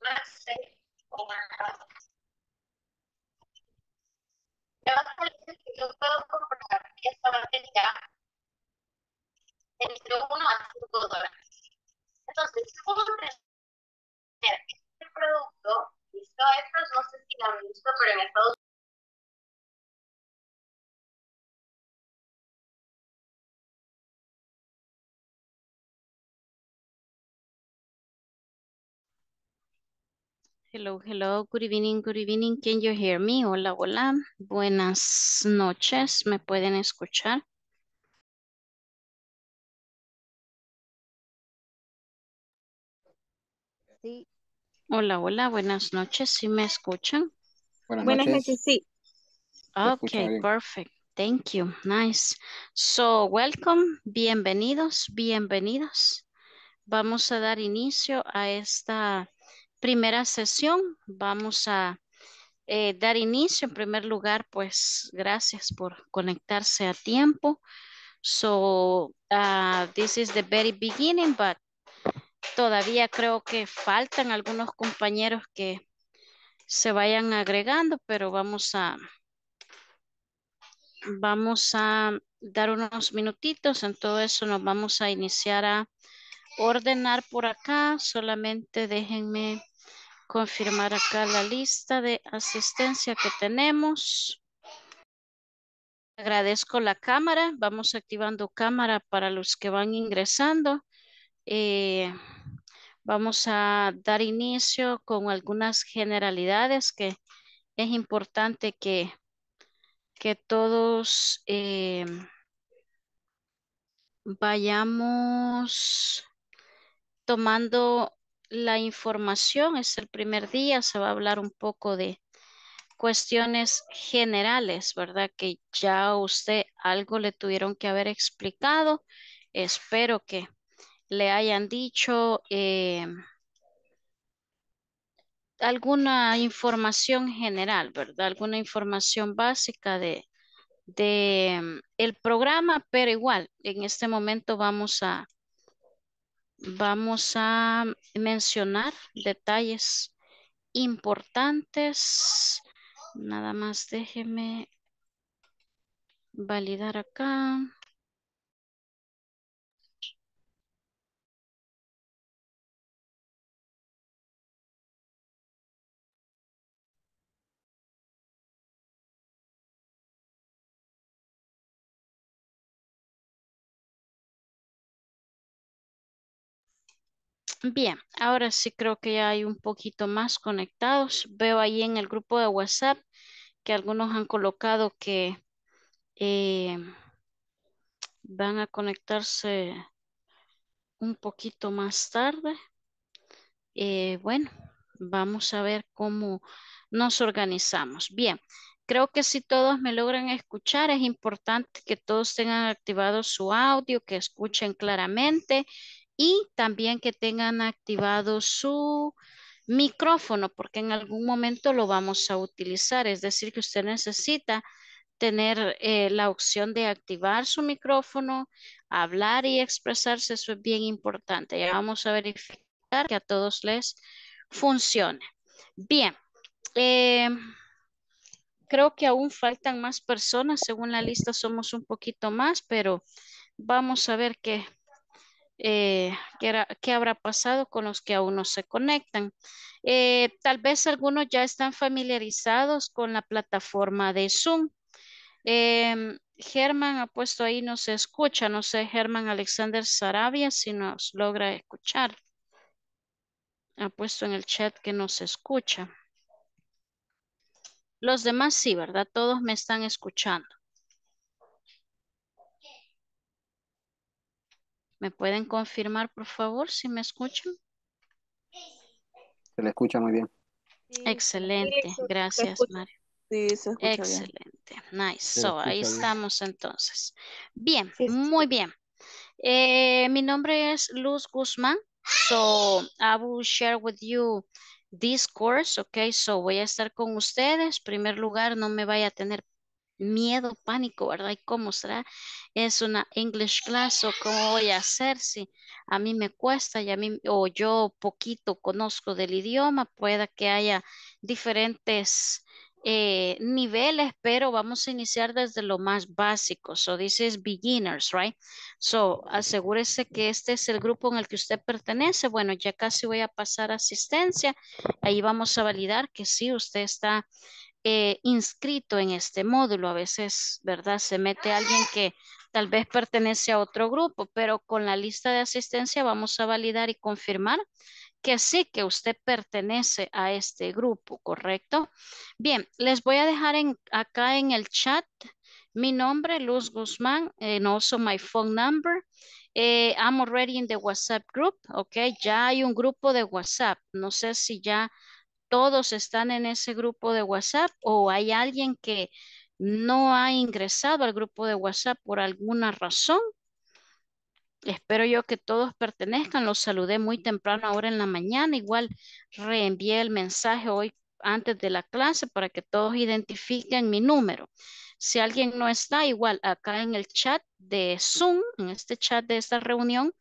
más Marcel o Manhattan. Me vas a decir que yo puedo comprar esta batería entre 1 a 5 dólares. Entonces, ¿cómo puedo tener este producto, listo, estos no sé si lo han visto, pero en Estados Unidos. Hello, hello, good evening, good evening. Can you hear me? Hola, hola. Buenas noches. ¿Me pueden escuchar? Sí. Hola, hola, buenas noches. ¿Sí me escuchan? Buenas, noches. sí. Okay, perfect. Thank you. Nice. So, welcome. Bienvenidos, bienvenidos. Vamos a dar inicio a esta primera sesión. Vamos a eh, dar inicio. En primer lugar, pues gracias por conectarse a tiempo. So, uh, this is the very beginning, but todavía creo que faltan algunos compañeros que se vayan agregando, pero vamos a, vamos a dar unos minutitos. En todo eso nos vamos a iniciar a ordenar por acá. Solamente déjenme confirmar acá la lista de asistencia que tenemos. Agradezco la cámara. Vamos activando cámara para los que van ingresando. Eh, vamos a dar inicio con algunas generalidades que es importante que, que todos eh, vayamos tomando la información, es el primer día, se va a hablar un poco de cuestiones generales, ¿verdad? Que ya a usted algo le tuvieron que haber explicado. Espero que le hayan dicho em, alguna información general, ¿verdad? Alguna información básica de, de em, el programa, pero igual, en este momento vamos a vamos a mencionar detalles importantes. Nada más déjeme validar acá. Bien, ahora sí creo que ya hay un poquito más conectados. Veo ahí en el grupo de WhatsApp que algunos han colocado que eh, van a conectarse un poquito más tarde. Eh, bueno, vamos a ver cómo nos organizamos. Bien, creo que si todos me logran escuchar, es importante que todos tengan activado su audio, que escuchen claramente y también que tengan activado su micrófono porque en algún momento lo vamos a utilizar. Es decir, que usted necesita tener eh, la opción de activar su micrófono, hablar y expresarse, eso es bien importante. Ya vamos a verificar que a todos les funcione. Bien, eh, creo que aún faltan más personas, según la lista somos un poquito más, pero vamos a ver qué eh, ¿qué, habrá pasado con los que aún no se conectan. Eh, tal vez algunos ya están familiarizados con la plataforma de Zoom. Em, Germán ha puesto ahí, no se escucha, no sé, Germán Alexander Sarabia, si nos logra escuchar. Ha puesto en el chat que no se escucha. Los demás sí, ¿verdad? Todos me están escuchando. ¿Me pueden confirmar, por favor, si me escuchan? Se le escucha muy bien. Excelente, gracias Mario. Sí, se escucha Excelente, nice. So, ahí estamos entonces. Bien, muy bien. Eh, mi nombre es Luz Guzmán. So, I will share with you this course, okay? So, voy a estar con ustedes. En primer lugar, no me vaya a tener miedo, pánico, ¿verdad? ¿Y cómo será? Es una English class o cómo voy a hacer si a mí me cuesta y a mí o yo poquito conozco del idioma, pueda que haya diferentes eh, niveles, pero vamos a iniciar desde lo más básico. So this is beginners, right? So asegúrese que este es el grupo en el que usted pertenece. Bueno, ya casi voy a pasar asistencia. Ahí vamos a validar que sí, usted está eh, inscrito en este módulo. A veces, ¿verdad? Se mete alguien que tal vez pertenece a otro grupo, pero con la lista de asistencia vamos a validar y confirmar que sí que usted pertenece a este grupo, ¿correcto? Bien, les voy a dejar en, acá en el chat mi nombre, Luz Guzmán, and eh, also my phone number. Eh, I'm already in the WhatsApp group, ¿ok? Ya hay un grupo de WhatsApp. No sé si ya todos están en ese grupo de WhatsApp o hay alguien que no ha ingresado al grupo de WhatsApp por alguna razón. Espero yo que todos pertenezcan. Los saludé muy temprano ahora en la mañana. Igual reenvié el mensaje hoy antes de la clase para que todos identifiquen mi número. Si alguien no está, igual acá en el chat de Zoom, en este chat de esta reunión,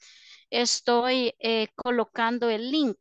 estoy eh, colocando el link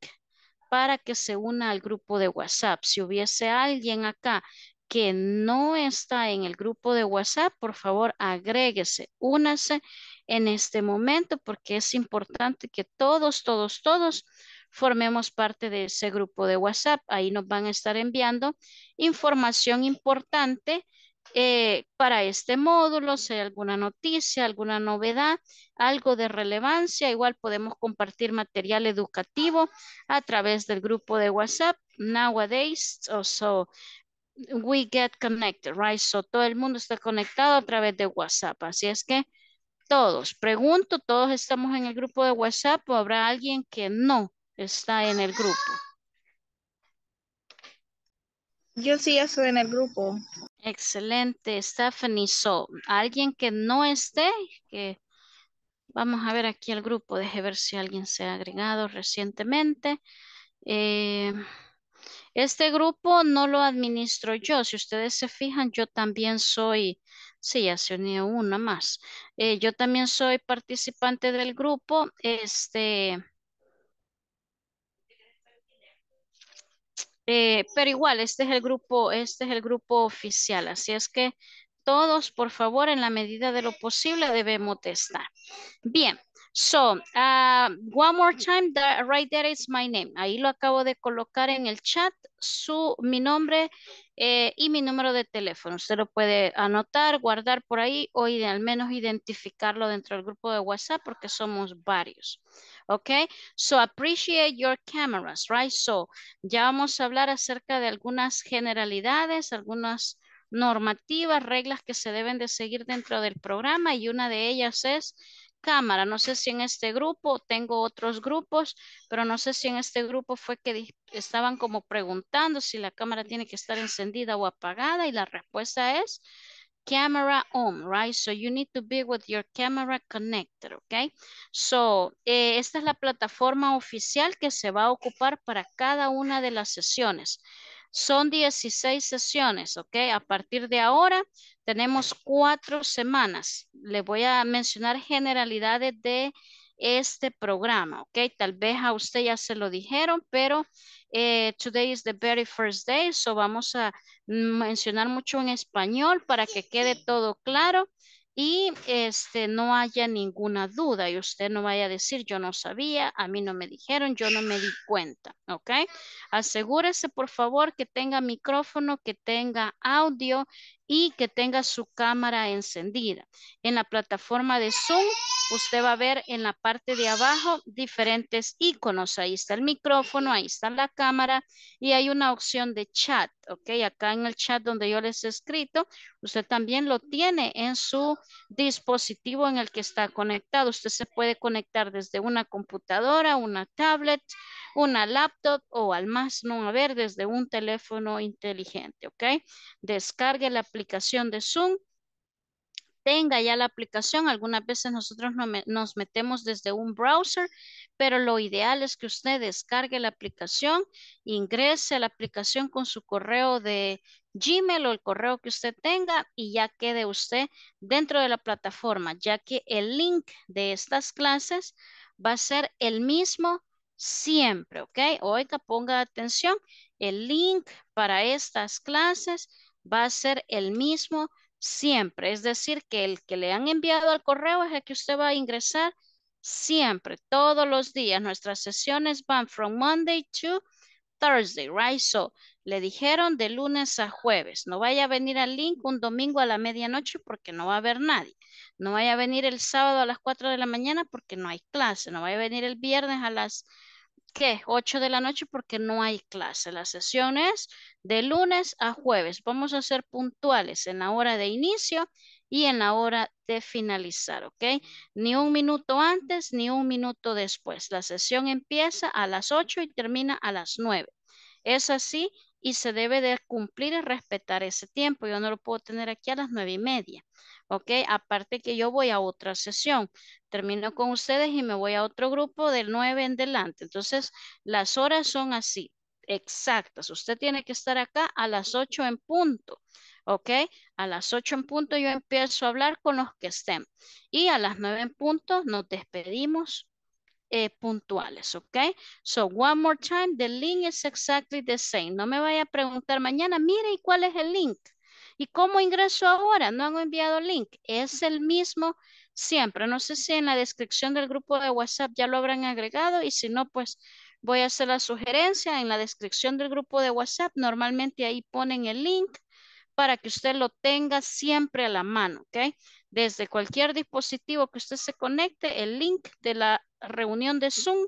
para que se una al grupo de WhatsApp. Si hubiese alguien acá que no está en el grupo de WhatsApp, por favor, agréguese, únase en este momento porque es importante que todos, todos, todos formemos parte de ese grupo de WhatsApp. Ahí nos van a estar enviando información importante eh, para este módulo, si hay alguna noticia, alguna novedad, algo de relevancia. Igual podemos compartir material educativo a través del grupo de WhatsApp. Nowadays, so we get connected, right? So todo el mundo está conectado a través de WhatsApp. Así es que todos, pregunto, todos estamos en el grupo de WhatsApp o habrá alguien que no está en el grupo. Yo sí ya estoy en el grupo. Excelente, Stephanie. So, alguien que no esté, que vamos a ver aquí el grupo, deje ver si alguien se ha agregado recientemente. Eh, este grupo no lo administro yo. Si ustedes se fijan, yo también soy, sí, ya se unió una más. Eh, yo también soy participante del grupo. Este, Eh, pero igual, este es el grupo, este es el grupo oficial, así es que todos, por favor, en la medida de lo posible debemos testar estar. Bien, So, uh, one more time, right there is my name. Ahí lo acabo de colocar en el chat, su, mi nombre eh, y mi número de teléfono. Usted lo puede anotar, guardar por ahí o al menos identificarlo dentro del grupo de WhatsApp porque somos varios. Ok, so appreciate your cameras, right? So, ya vamos a hablar acerca de algunas generalidades, algunas normativas, reglas que se deben de seguir dentro del programa y una de ellas es cámara. No sé si en este grupo, tengo otros grupos, pero no sé si en este grupo fue que estaban como preguntando si la cámara tiene que estar encendida o apagada y la respuesta es camera on, right? So you need to be with your camera connected, okay? So, eh, esta es la plataforma oficial que se va a ocupar para cada una de las sesiones. Son 16 sesiones, ¿ok? A partir de ahora tenemos cuatro semanas. Les voy a mencionar generalidades de este programa, ¿ok? Tal vez a usted ya se lo dijeron, pero eh, today is the very first day, so vamos a mencionar mucho en español para que quede todo claro y este, no haya ninguna duda y usted no vaya a decir yo no sabía, a mí no me dijeron, yo no me di cuenta, ¿ok? Asegúrese por favor que tenga micrófono, que tenga audio y que tenga su cámara encendida. En la plataforma de Zoom usted va a ver en la parte de abajo diferentes iconos. Ahí está el micrófono, ahí está la cámara y hay una opción de chat, ¿ok? Acá en el chat donde yo les he escrito, usted también lo tiene en su dispositivo en el que está conectado. Usted se puede conectar desde una computadora, una tablet, una laptop o al más no ver, desde un teléfono inteligente, ¿ok? Descargue la aplicación de Zoom tenga ya la aplicación. Algunas veces nosotros nos metemos desde un browser, pero lo ideal es que usted descargue la aplicación, ingrese a la aplicación con su correo de Gmail o el correo que usted tenga y ya quede usted dentro de la plataforma, ya que el link de estas clases va a ser el mismo siempre, ¿ok? Oiga, ponga atención, el link para estas clases va a ser el mismo siempre. Es decir, que el que le han enviado al correo es el que usted va a ingresar siempre, todos los días. Nuestras sesiones van from Monday to Thursday, right? So, le dijeron de lunes a jueves. No vaya a venir al link un domingo a la medianoche porque no va a haber nadie. No vaya a venir el sábado a las 4 de la mañana porque no hay clase. No vaya a venir el viernes a las qué? 8 de la noche porque no hay clase. La sesión es de lunes a jueves. Vamos a ser puntuales en la hora de inicio y en la hora de finalizar, ¿ok? Ni un minuto antes ni un minuto después. La sesión empieza a las 8 y termina a las 9. Es así y se debe de cumplir y respetar ese tiempo. Yo no lo puedo tener aquí a las 9 y media, ¿ok? Aparte que yo voy a otra sesión termino con ustedes y me voy a otro grupo del 9 en delante. Entonces, las horas son así, exactas. Usted tiene que estar acá a las 8 en punto. ¿Ok? A las 8 en punto yo empiezo a hablar con los que estén. Y a las 9 en punto nos despedimos eh, puntuales, ¿ok? So, one more time, the link is exactly the same. No me vaya a preguntar mañana, mire, ¿y cuál es el link? ¿Y cómo ingreso ahora? No han enviado link. Es el mismo siempre. No sé si en la descripción del grupo de WhatsApp ya lo habrán agregado y si no, pues voy a hacer la sugerencia en la descripción del grupo de WhatsApp. Normalmente ahí ponen el link para que usted lo tenga siempre a la mano, ¿ok? Desde cualquier dispositivo que usted se conecte, el link de la reunión de Zoom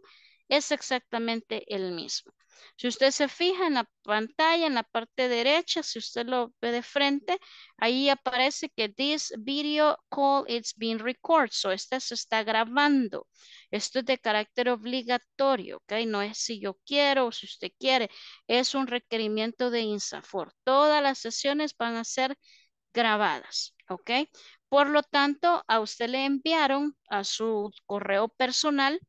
es exactamente el mismo. Si usted se fija en la pantalla, en la parte derecha, si usted lo ve de frente, ahí aparece que this video call it's being recorded. So, este se está grabando. Esto es de carácter obligatorio, ¿ok? No es si yo quiero o si usted quiere. Es un requerimiento de INSAFOR. Todas las sesiones van a ser grabadas, ¿ok? Por lo tanto, a usted le enviaron a su correo personal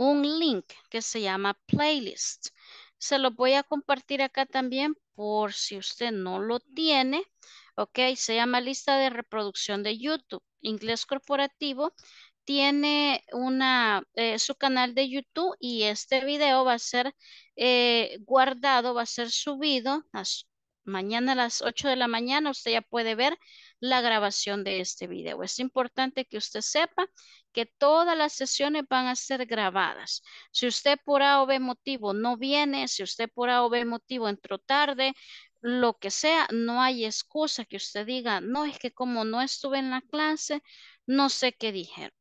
un link que se llama playlist. Se lo voy a compartir acá también por si usted no lo tiene. Ok, se llama lista de reproducción de YouTube. Inglés Corporativo tiene una, eh, su canal de YouTube y este video va a ser eh, guardado, va a ser subido mañana a las 8 de la mañana. Usted ya puede ver la grabación de este video. Es importante que usted sepa que todas las sesiones van a ser grabadas. Si usted por A o B motivo no viene, si usted por A o B motivo entró tarde, lo que sea, no hay excusa que usted diga, no, es que como no estuve en la clase, no sé qué dijeron.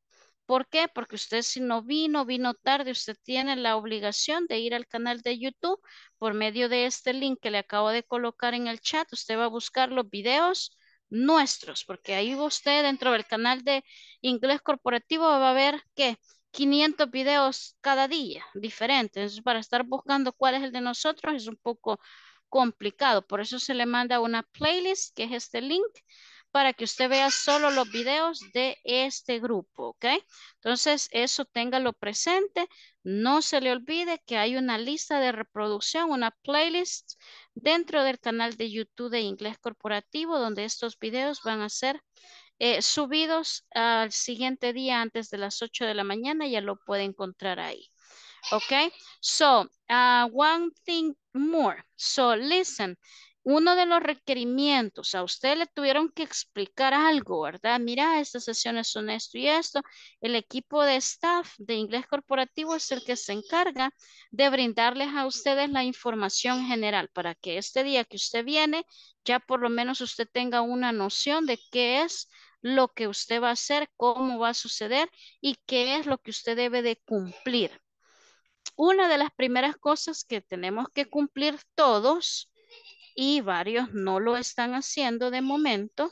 ¿Por qué? Porque usted si no vino, vino tarde, usted tiene la obligación de ir al canal de YouTube por medio de este link que le acabo de colocar en el chat. Usted va a buscar los videos nuestros, porque ahí usted dentro del canal de inglés corporativo va a ver que 500 videos cada día diferentes. Para estar buscando cuál es el de nosotros es un poco complicado. Por eso se le manda una playlist, que es este link, para que usted vea solo los videos de este grupo, ¿ok? Entonces, eso téngalo presente. No se le olvide que hay una lista de reproducción, una playlist dentro del canal de YouTube de Inglés Corporativo, donde estos videos van a ser eh, subidos al siguiente día antes de las 8 de la mañana. Ya lo puede encontrar ahí. ¿ok? so uh, one thing more. So listen, uno de los requerimientos, a usted le tuvieron que explicar algo, ¿verdad? Mira, estas sesiones son esto y esto. El equipo de staff de inglés corporativo es el que se encarga de brindarles a ustedes la información general para que este día que usted viene, ya por lo menos usted tenga una noción de qué es lo que usted va a hacer, cómo va a suceder y qué es lo que usted debe de cumplir. Una de las primeras cosas que tenemos que cumplir todos y varios no lo están haciendo de momento,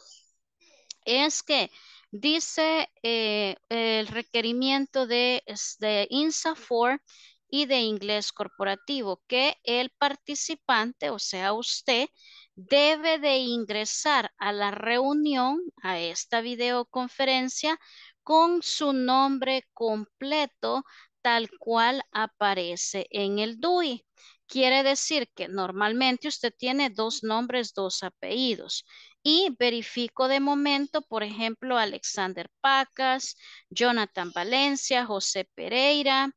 es que dice eh, el requerimiento de, de INSAFOR y de inglés corporativo, que el participante, o sea usted, debe de ingresar a la reunión, a esta videoconferencia, con su nombre completo tal cual aparece en el DUI. Quiere decir que normalmente usted tiene dos nombres, dos apellidos. Y verifico de momento, por ejemplo, Alexander Pacas, Jonathan Valencia, José Pereira,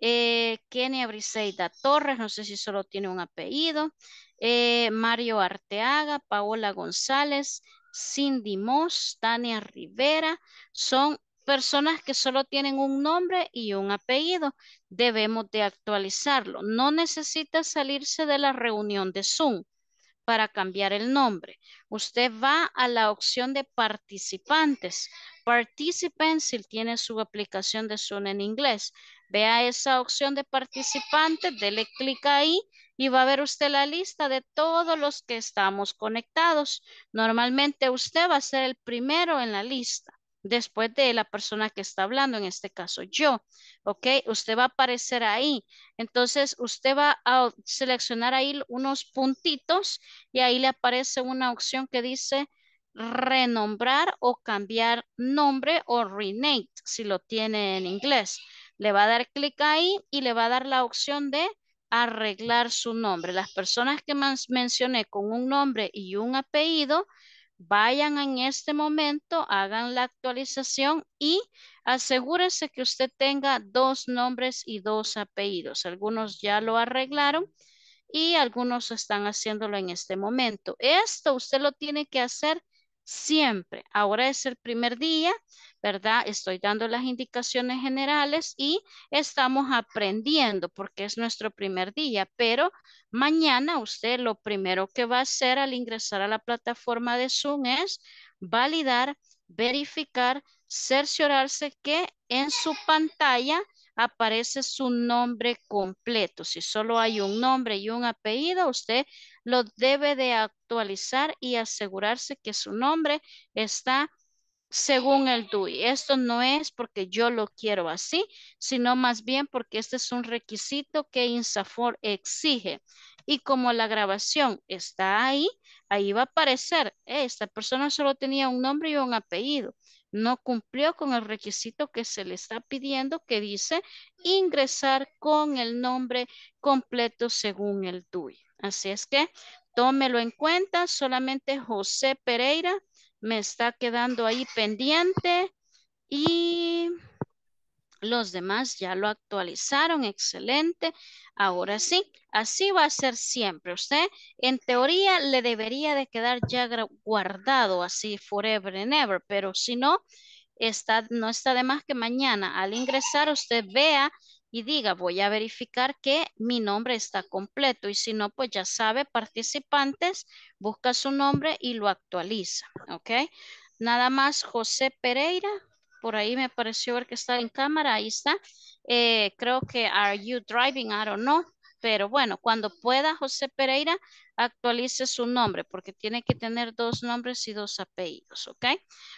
eh, Kenia Briseida Torres, no sé si solo tiene un apellido, eh, Mario Arteaga, Paola González, Cindy Moss, Tania Rivera, son personas que solo tienen un nombre y un apellido. Debemos de actualizarlo. No necesita salirse de la reunión de Zoom para cambiar el nombre. Usted va a la opción de participantes. Participants, si tiene su aplicación de Zoom en inglés. Vea esa opción de participantes, dele clic ahí y va a ver usted la lista de todos los que estamos conectados. Normalmente usted va a ser el primero en la lista después de la persona que está hablando, en este caso yo, ¿ok? Usted va a aparecer ahí. Entonces, usted va a seleccionar ahí unos puntitos y ahí le aparece una opción que dice renombrar o cambiar nombre o rename, si lo tiene en inglés. Le va a dar clic ahí y le va a dar la opción de arreglar su nombre. Las personas que más mencioné con un nombre y un apellido, Vayan en este momento, hagan la actualización y asegúrese que usted tenga dos nombres y dos apellidos. Algunos ya lo arreglaron y algunos están haciéndolo en este momento. Esto usted lo tiene que hacer siempre. Ahora es el primer día, ¿verdad? Estoy dando las indicaciones generales y estamos aprendiendo porque es nuestro primer día, pero mañana usted lo primero que va a hacer al ingresar a la plataforma de Zoom es validar, verificar, cerciorarse que en su pantalla aparece su nombre completo. Si solo hay un nombre y un apellido, usted lo debe de actualizar y asegurarse que su nombre está según el DUI. Esto no es porque yo lo quiero así, sino más bien porque este es un requisito que INSAFOR exige. Y como la grabación está ahí, ahí va a aparecer, eh, esta persona solo tenía un nombre y un apellido. No cumplió con el requisito que se le está pidiendo que dice ingresar con el nombre completo según el DUI. Así es que tómelo en cuenta, solamente José Pereira me está quedando ahí pendiente y los demás ya lo actualizaron, excelente. Ahora sí, así va a ser siempre. Usted en teoría le debería de quedar ya guardado así forever and ever, pero si no, está, no está de más que mañana al ingresar usted vea y diga, voy a verificar que mi nombre está completo y si no, pues ya sabe, participantes, busca su nombre y lo actualiza, ¿ok? Nada más José Pereira, por ahí me pareció ver que está en cámara, ahí está. Eh, creo que, are you driving? I don't know. Pero bueno, cuando pueda, José Pereira, actualice su nombre porque tiene que tener dos nombres y dos apellidos, ¿ok?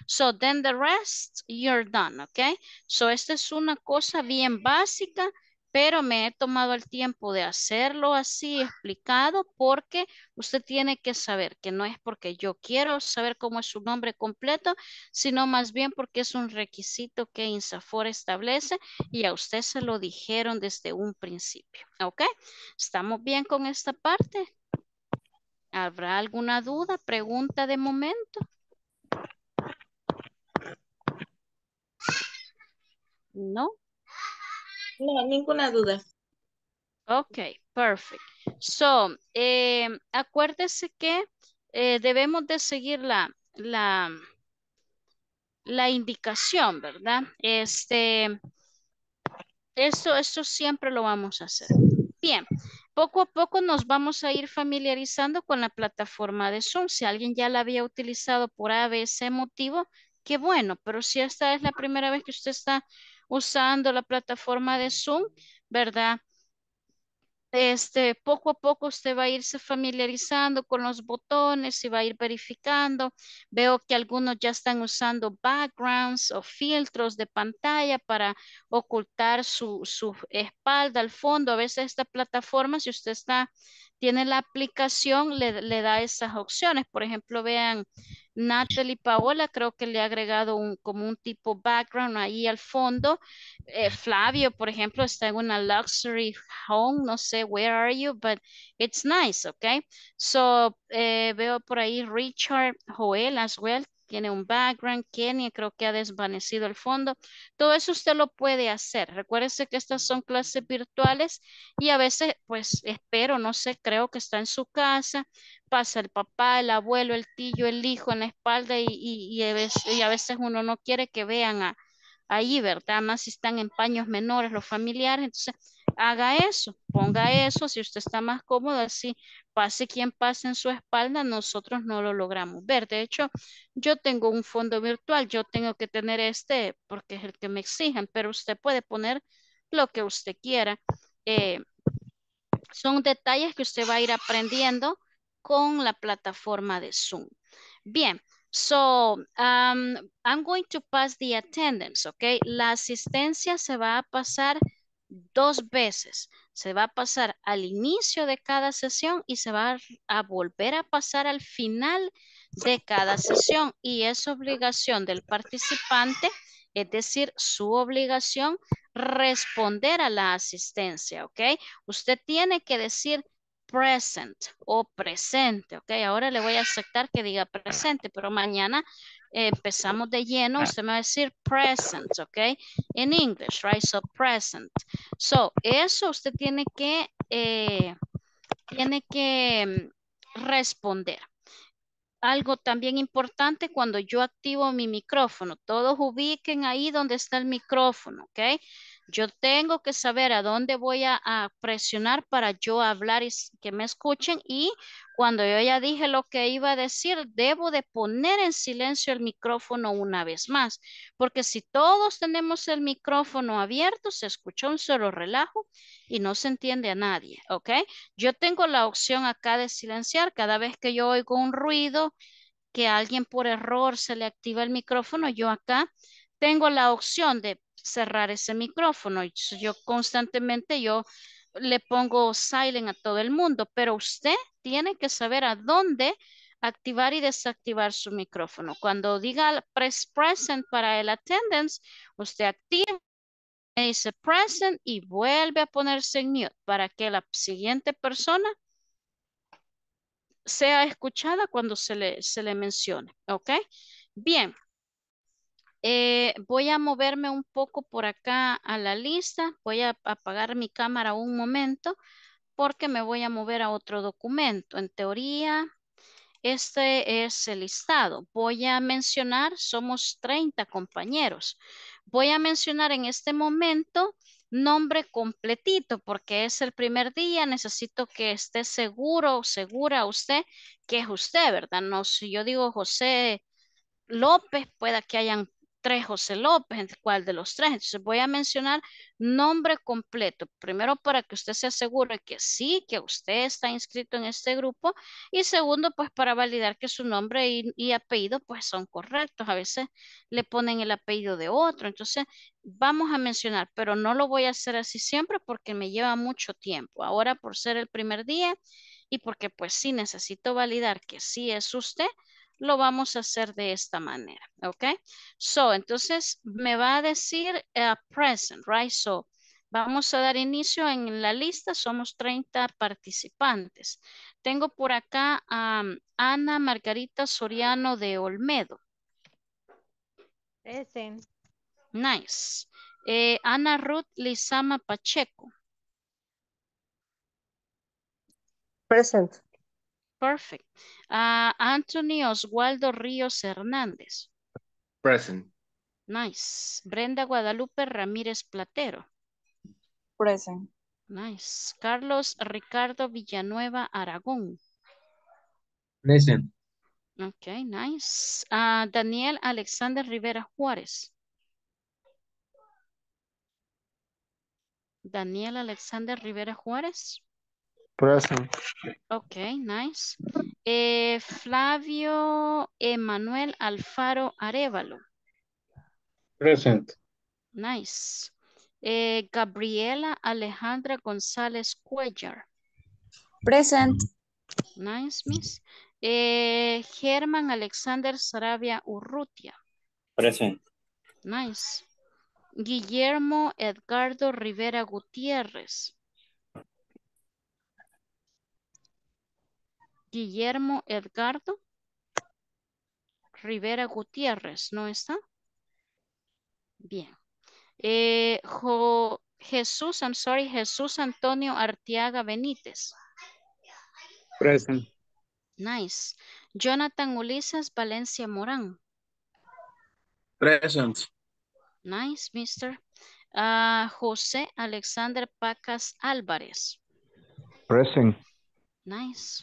So, then the rest, you're done, ¿ok? So, esta es una cosa bien básica pero me he tomado el tiempo de hacerlo así explicado porque usted tiene que saber que no es porque yo quiero saber cómo es su nombre completo, sino más bien porque es un requisito que INSAFOR establece y a usted se lo dijeron desde un principio. ¿Ok? ¿Estamos bien con esta parte? ¿Habrá alguna duda, pregunta de momento? No, no, ninguna duda. Ok, perfect. So, em, acuérdese que eh, debemos de seguir la, la, la indicación, ¿verdad? Este, esto, esto siempre lo vamos a hacer. Bien, poco a poco nos vamos a ir familiarizando con la plataforma de Zoom. Si alguien ya la había utilizado por ABC motivo, qué bueno, pero si esta es la primera vez que usted está usando la plataforma de Zoom, ¿verdad? Este, poco a poco usted va a irse familiarizando con los botones y va a ir verificando. Veo que algunos ya están usando backgrounds o filtros de pantalla para ocultar su, espalda al fondo. A veces esta plataforma, si usted está, tiene la aplicación, le, le da esas opciones. Por ejemplo, vean Natalie Paola, creo que le ha agregado un, como un tipo background ahí al fondo. Eh, Flavio, por ejemplo, está en una luxury home, no sé, where are you, but it's nice, okay? So, eh, veo por ahí Richard Joel as well, tiene un background, Kenia creo que ha desvanecido el fondo. Todo eso usted lo puede hacer. Recuérdese que estas son clases virtuales y a veces, pues espero, no sé, creo que está en su casa, pasa el papá, el abuelo, el tío, el hijo en la espalda y, a, veces, uno no quiere que vean a, ahí, ¿verdad? Más si están en paños menores los familiares. Entonces, haga eso, ponga eso, si usted está más cómodo así, pase quien pase en su espalda, nosotros no lo logramos ver. De hecho, yo tengo un fondo virtual, yo tengo que tener este porque es el que me exigen, pero usted puede poner lo que usted quiera. Eh, son detalles que usted va a ir aprendiendo con la plataforma de Zoom. Bien, so um, I'm going to pass the attendance, okay? La asistencia se va a pasar dos veces. Se va a pasar al inicio de cada sesión y se va a volver a pasar al final de cada sesión. Y es obligación del participante, es decir, su obligación responder a la asistencia, ¿ok? Usted tiene que decir present o presente, ¿ok? Ahora le voy a aceptar que diga presente, pero mañana empezamos de lleno, usted ah. me va a decir present, ¿ok? En inglés, right? So present. So, eso usted tiene que, eh, tiene que mm, responder. Algo también importante cuando yo activo mi micrófono. Todos ubiquen ahí donde está el micrófono, ¿ok? Yo tengo que saber a dónde voy a, presionar para yo hablar y que me escuchen y cuando yo ya dije lo que iba a decir, debo de poner en silencio el micrófono una vez más, porque si todos tenemos el micrófono abierto, se escucha un solo relajo y no se entiende a nadie, ¿ok? Yo tengo la opción acá de silenciar cada vez que yo oigo un ruido, que alguien por error se le activa el micrófono, yo acá tengo la opción de cerrar ese micrófono. Yo constantemente yo le pongo silent a todo el mundo, pero usted tiene que saber a dónde activar y desactivar su micrófono. Cuando diga press present para el attendance, usted activa dice present y vuelve a ponerse en mute para que la siguiente persona sea escuchada cuando se le, se le mencione, ¿ok? Bien, eh, voy a moverme un poco por acá a la lista. Voy a apagar mi cámara un momento porque me voy a mover a otro documento. En teoría, este es el listado. Voy a mencionar, somos 30 compañeros. Voy a mencionar en este momento nombre completito porque es el primer día, necesito que esté seguro o segura usted que es usted, ¿verdad? No, si yo digo José López, pueda que hayan tres José López, cuál de los tres. Entonces voy a mencionar nombre completo, primero para que usted se asegure que sí, que usted está inscrito en este grupo y segundo, pues para validar que su nombre y, apellido pues son correctos. A veces le ponen el apellido de otro, entonces vamos a mencionar, pero no lo voy a hacer así siempre porque me lleva mucho tiempo. Ahora por ser el primer día y porque pues sí necesito validar que sí es usted, lo vamos a hacer de esta manera, ¿ok? So, entonces me va a decir a uh, present, right? So, vamos a dar inicio en la lista, somos 30 participantes. Tengo por acá a um, Ana Margarita Soriano de Olmedo. Present. Nice. Eh, Ana Ruth Lizama Pacheco. Present. Perfect. Ah, Anthony Oswaldo Ríos Hernández. Present. Nice. Brenda Guadalupe Ramírez Platero. Present. Nice. Carlos Ricardo Villanueva Aragón. Present. Okay, nice. Ah, Daniel Alexander Rivera Juárez. Daniel Alexander Rivera Juárez. Present. Okay, nice. Eh, Flavio Emanuel Alfaro Arevalo. Present. Nice. Eh, Gabriela Alejandra González Cuellar. Present. Nice, miss. Eh, Germán Alexander Sarabia Urrutia. Present. Nice. Guillermo Edgardo Rivera Gutiérrez. Guillermo Edgardo Rivera Gutiérrez, ¿no está? Bien. Eh, Jesús, I'm sorry, Jesús Antonio Arteaga Benítez. Present. Nice. Jonathan Ulises Valencia Morán. Present. Nice, mister. Ah, José Alexander Pacas Álvarez. Present. Nice.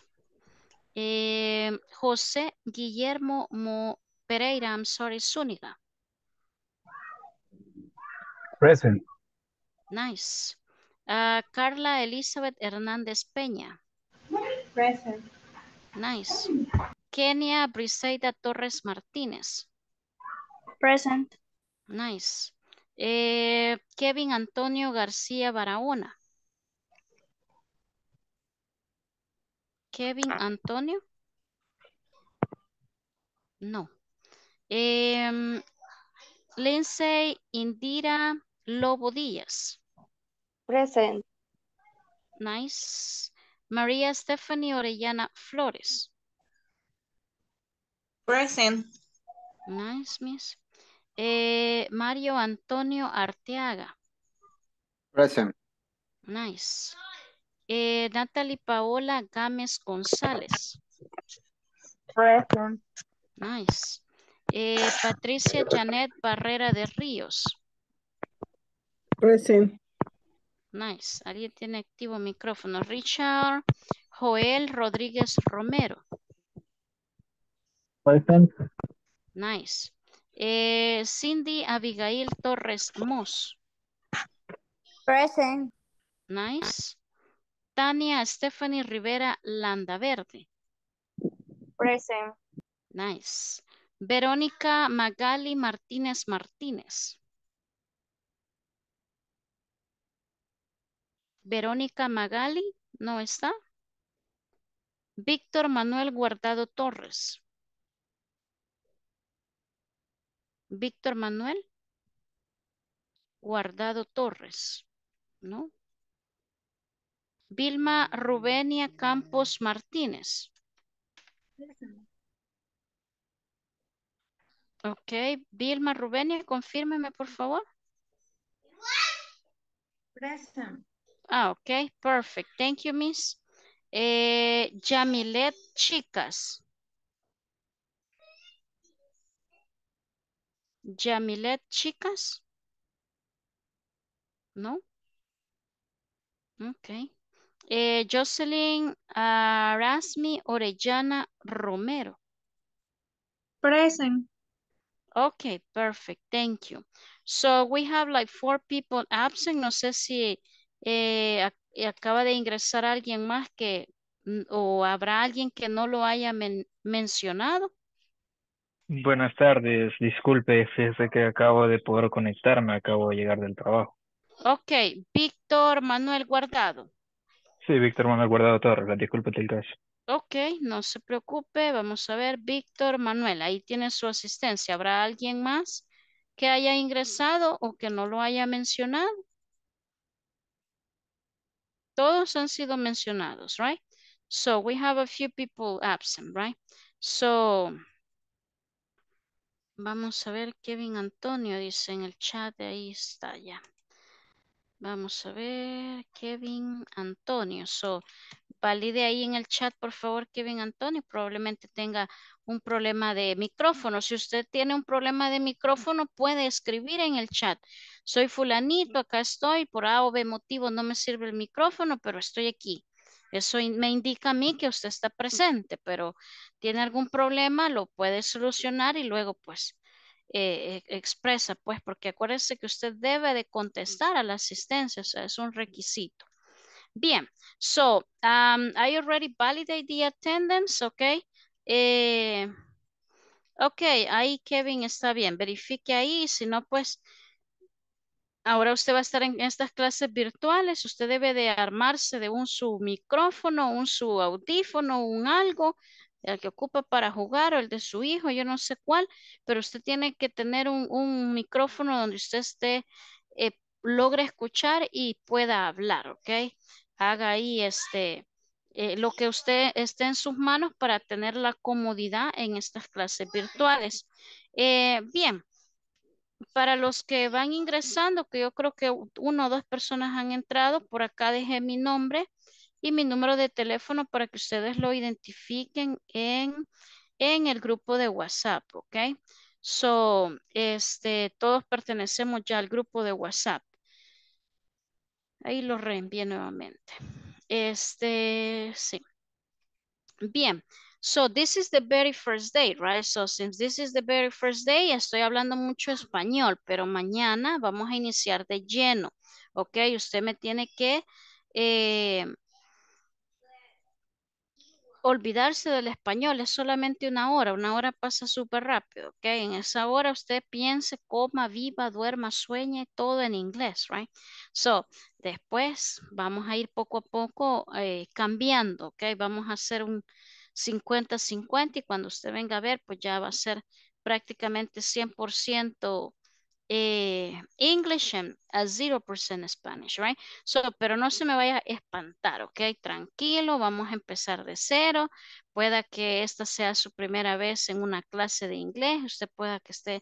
Eh, José Guillermo Pereira, I'm sorry, Zúñiga. Present. Nice. Ah, Carla Elizabeth Hernández Peña. Present. Nice. Kenia Briseida Torres Martínez. Present. Nice. Eh, Kevin Antonio García Barahona. Kevin ah. Antonio? No. Em, Lindsay Indira Lobo Díaz. Present. Nice. María Stephanie Orellana Flores. Present. Nice, miss. Eh, Mario Antonio Arteaga. Present. Nice. Eh, Natalie Paola Gámez González. Present. Nice. Eh, Patricia Janet Barrera de Ríos. Present. Nice. Alguien tiene activo micrófono. Richard Joel Rodríguez Romero. Present. Nice. Eh, Cindy Abigail Torres Moss. Present. Nice. Tania Stephanie Rivera Landaverde. Present. Nice. Verónica Magali Martínez Martínez. Verónica Magali no está. Víctor Manuel Guardado Torres. Víctor Manuel Guardado Torres. ¿No? Vilma Rubenia Campos Martínez. Ok, Vilma Rubenia, confírmeme por favor. Present. Ah, ok, perfect. Thank you, miss. Eh, Yamilet Chicas. Yamilet Chicas. ¿No? Ok. Eh, Jocelyn Arasmi Orellana Romero. Present. Okay, perfect. Thank you. So we have like four people absent. No sé si eh, eh, acaba de ingresar alguien más que mm, o habrá alguien que no lo haya mencionado. Buenas tardes. Disculpe, fíjese que acabo de poder conectarme. Acabo de llegar del trabajo. Ok, Víctor Manuel Guardado. Sí, Víctor Manuel Guardado regla. disculpe el caso. Ok, no se preocupe, vamos a ver, Víctor Manuel, ahí tiene su asistencia. ¿Habrá alguien más que haya ingresado o que no lo haya mencionado? Todos han sido mencionados, right? So we have a few people absent, right? So, vamos a ver, Kevin Antonio dice en el chat, ahí está ya. Vamos a ver, Kevin Antonio. So, valide ahí en el chat, por favor, Kevin Antonio. Probablemente tenga un problema de micrófono. Si usted tiene un problema de micrófono, puede escribir en el chat. Soy fulanito, acá estoy, por A o B motivo no me sirve el micrófono, pero estoy aquí. Eso me indica a mí que usted está presente, pero tiene algún problema, lo puede solucionar y luego pues eh, e, expresa, pues, porque acuérdense que usted debe de contestar a la asistencia, o sea, es un requisito. Bien, so, I um, already validate the attendance, ok. Eh, ok, ahí Kevin está bien, verifique ahí, si no, pues, ahora usted va a estar en estas clases virtuales, usted debe de armarse de un su micrófono, un su audífono, un algo, el que ocupa para jugar o el de su hijo, yo no sé cuál, pero usted tiene que tener un, micrófono donde usted esté, eh, logre escuchar y pueda hablar, ¿ok? Haga ahí este, eh, lo que usted esté en sus manos para tener la comodidad en estas clases virtuales. Eh, bien, para los que van ingresando, que yo creo que una o dos personas han entrado, por acá dejé mi nombre y mi número de teléfono para que ustedes lo identifiquen en, en el grupo de WhatsApp, ¿ok? So, este, todos pertenecemos ya al grupo de WhatsApp. Ahí lo reenvié nuevamente. Este, sí. Bien. So, this is the very first day, right? So, since this is the very first day, estoy hablando mucho español, pero mañana vamos a iniciar de lleno, ¿ok? Usted me tiene que eh, olvidarse del español, es solamente una hora, una hora pasa súper rápido, ¿ok? En esa hora usted piense, coma, viva, duerma, sueñe, todo en inglés, right? So, después vamos a ir poco a poco eh, cambiando, ¿ok? Vamos a hacer un 50-50 y cuando usted venga a ver, pues ya va a ser prácticamente 100% eh, English and a 0% Spanish, right? So, pero no se me vaya a espantar, ¿ok? Tranquilo, vamos a empezar de cero. Pueda que esta sea su primera vez en una clase de inglés, usted pueda que esté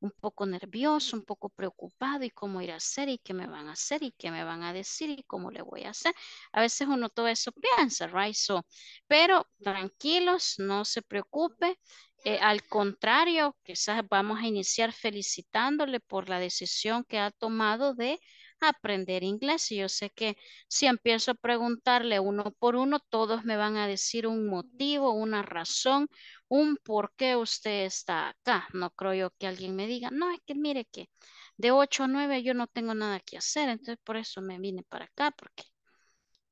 un poco nervioso, un poco preocupado y cómo ir a hacer y qué me van a hacer y qué me van a decir y cómo le voy a hacer. A veces uno todo eso piensa, right? So, pero tranquilos, no se preocupe. Eh, al contrario, quizás vamos a iniciar felicitándole por la decisión que ha tomado de aprender inglés. Y yo sé que si empiezo a preguntarle uno por uno, todos me van a decir un motivo, una razón, un por qué usted está acá. No creo yo que alguien me diga, no, es que mire que de 8 a 9 yo no tengo nada que hacer, entonces por eso me vine para acá, porque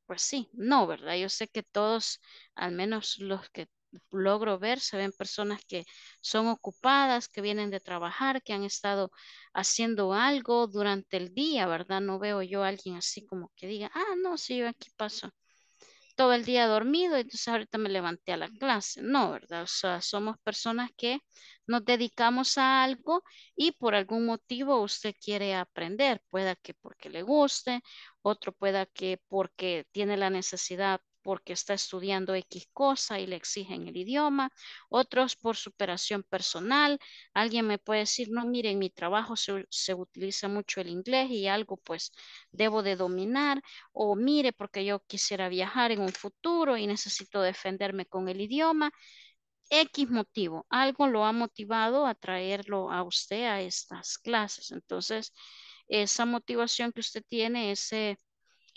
pues sí, no, ¿verdad? Yo sé que todos, al menos los que logro ver, se ven personas que son ocupadas, que vienen de trabajar, que han estado haciendo algo durante el día, ¿verdad? No veo yo a alguien así como que diga, ah, no, sí, yo aquí paso todo el día dormido, entonces ahorita me levanté a la clase. No, ¿verdad? O sea, somos personas que nos dedicamos a algo y por algún motivo usted quiere aprender, pueda que porque le guste, otro pueda que porque tiene la necesidad porque está estudiando X cosa y le exigen el idioma, otros por superación personal. Alguien me puede decir, no, mire en mi trabajo se, se, utiliza mucho el inglés y algo pues debo de dominar, o mire, porque yo quisiera viajar en un futuro y necesito defenderme con el idioma. X motivo, algo lo ha motivado a traerlo a usted a estas clases. Entonces, esa motivación que usted tiene, ese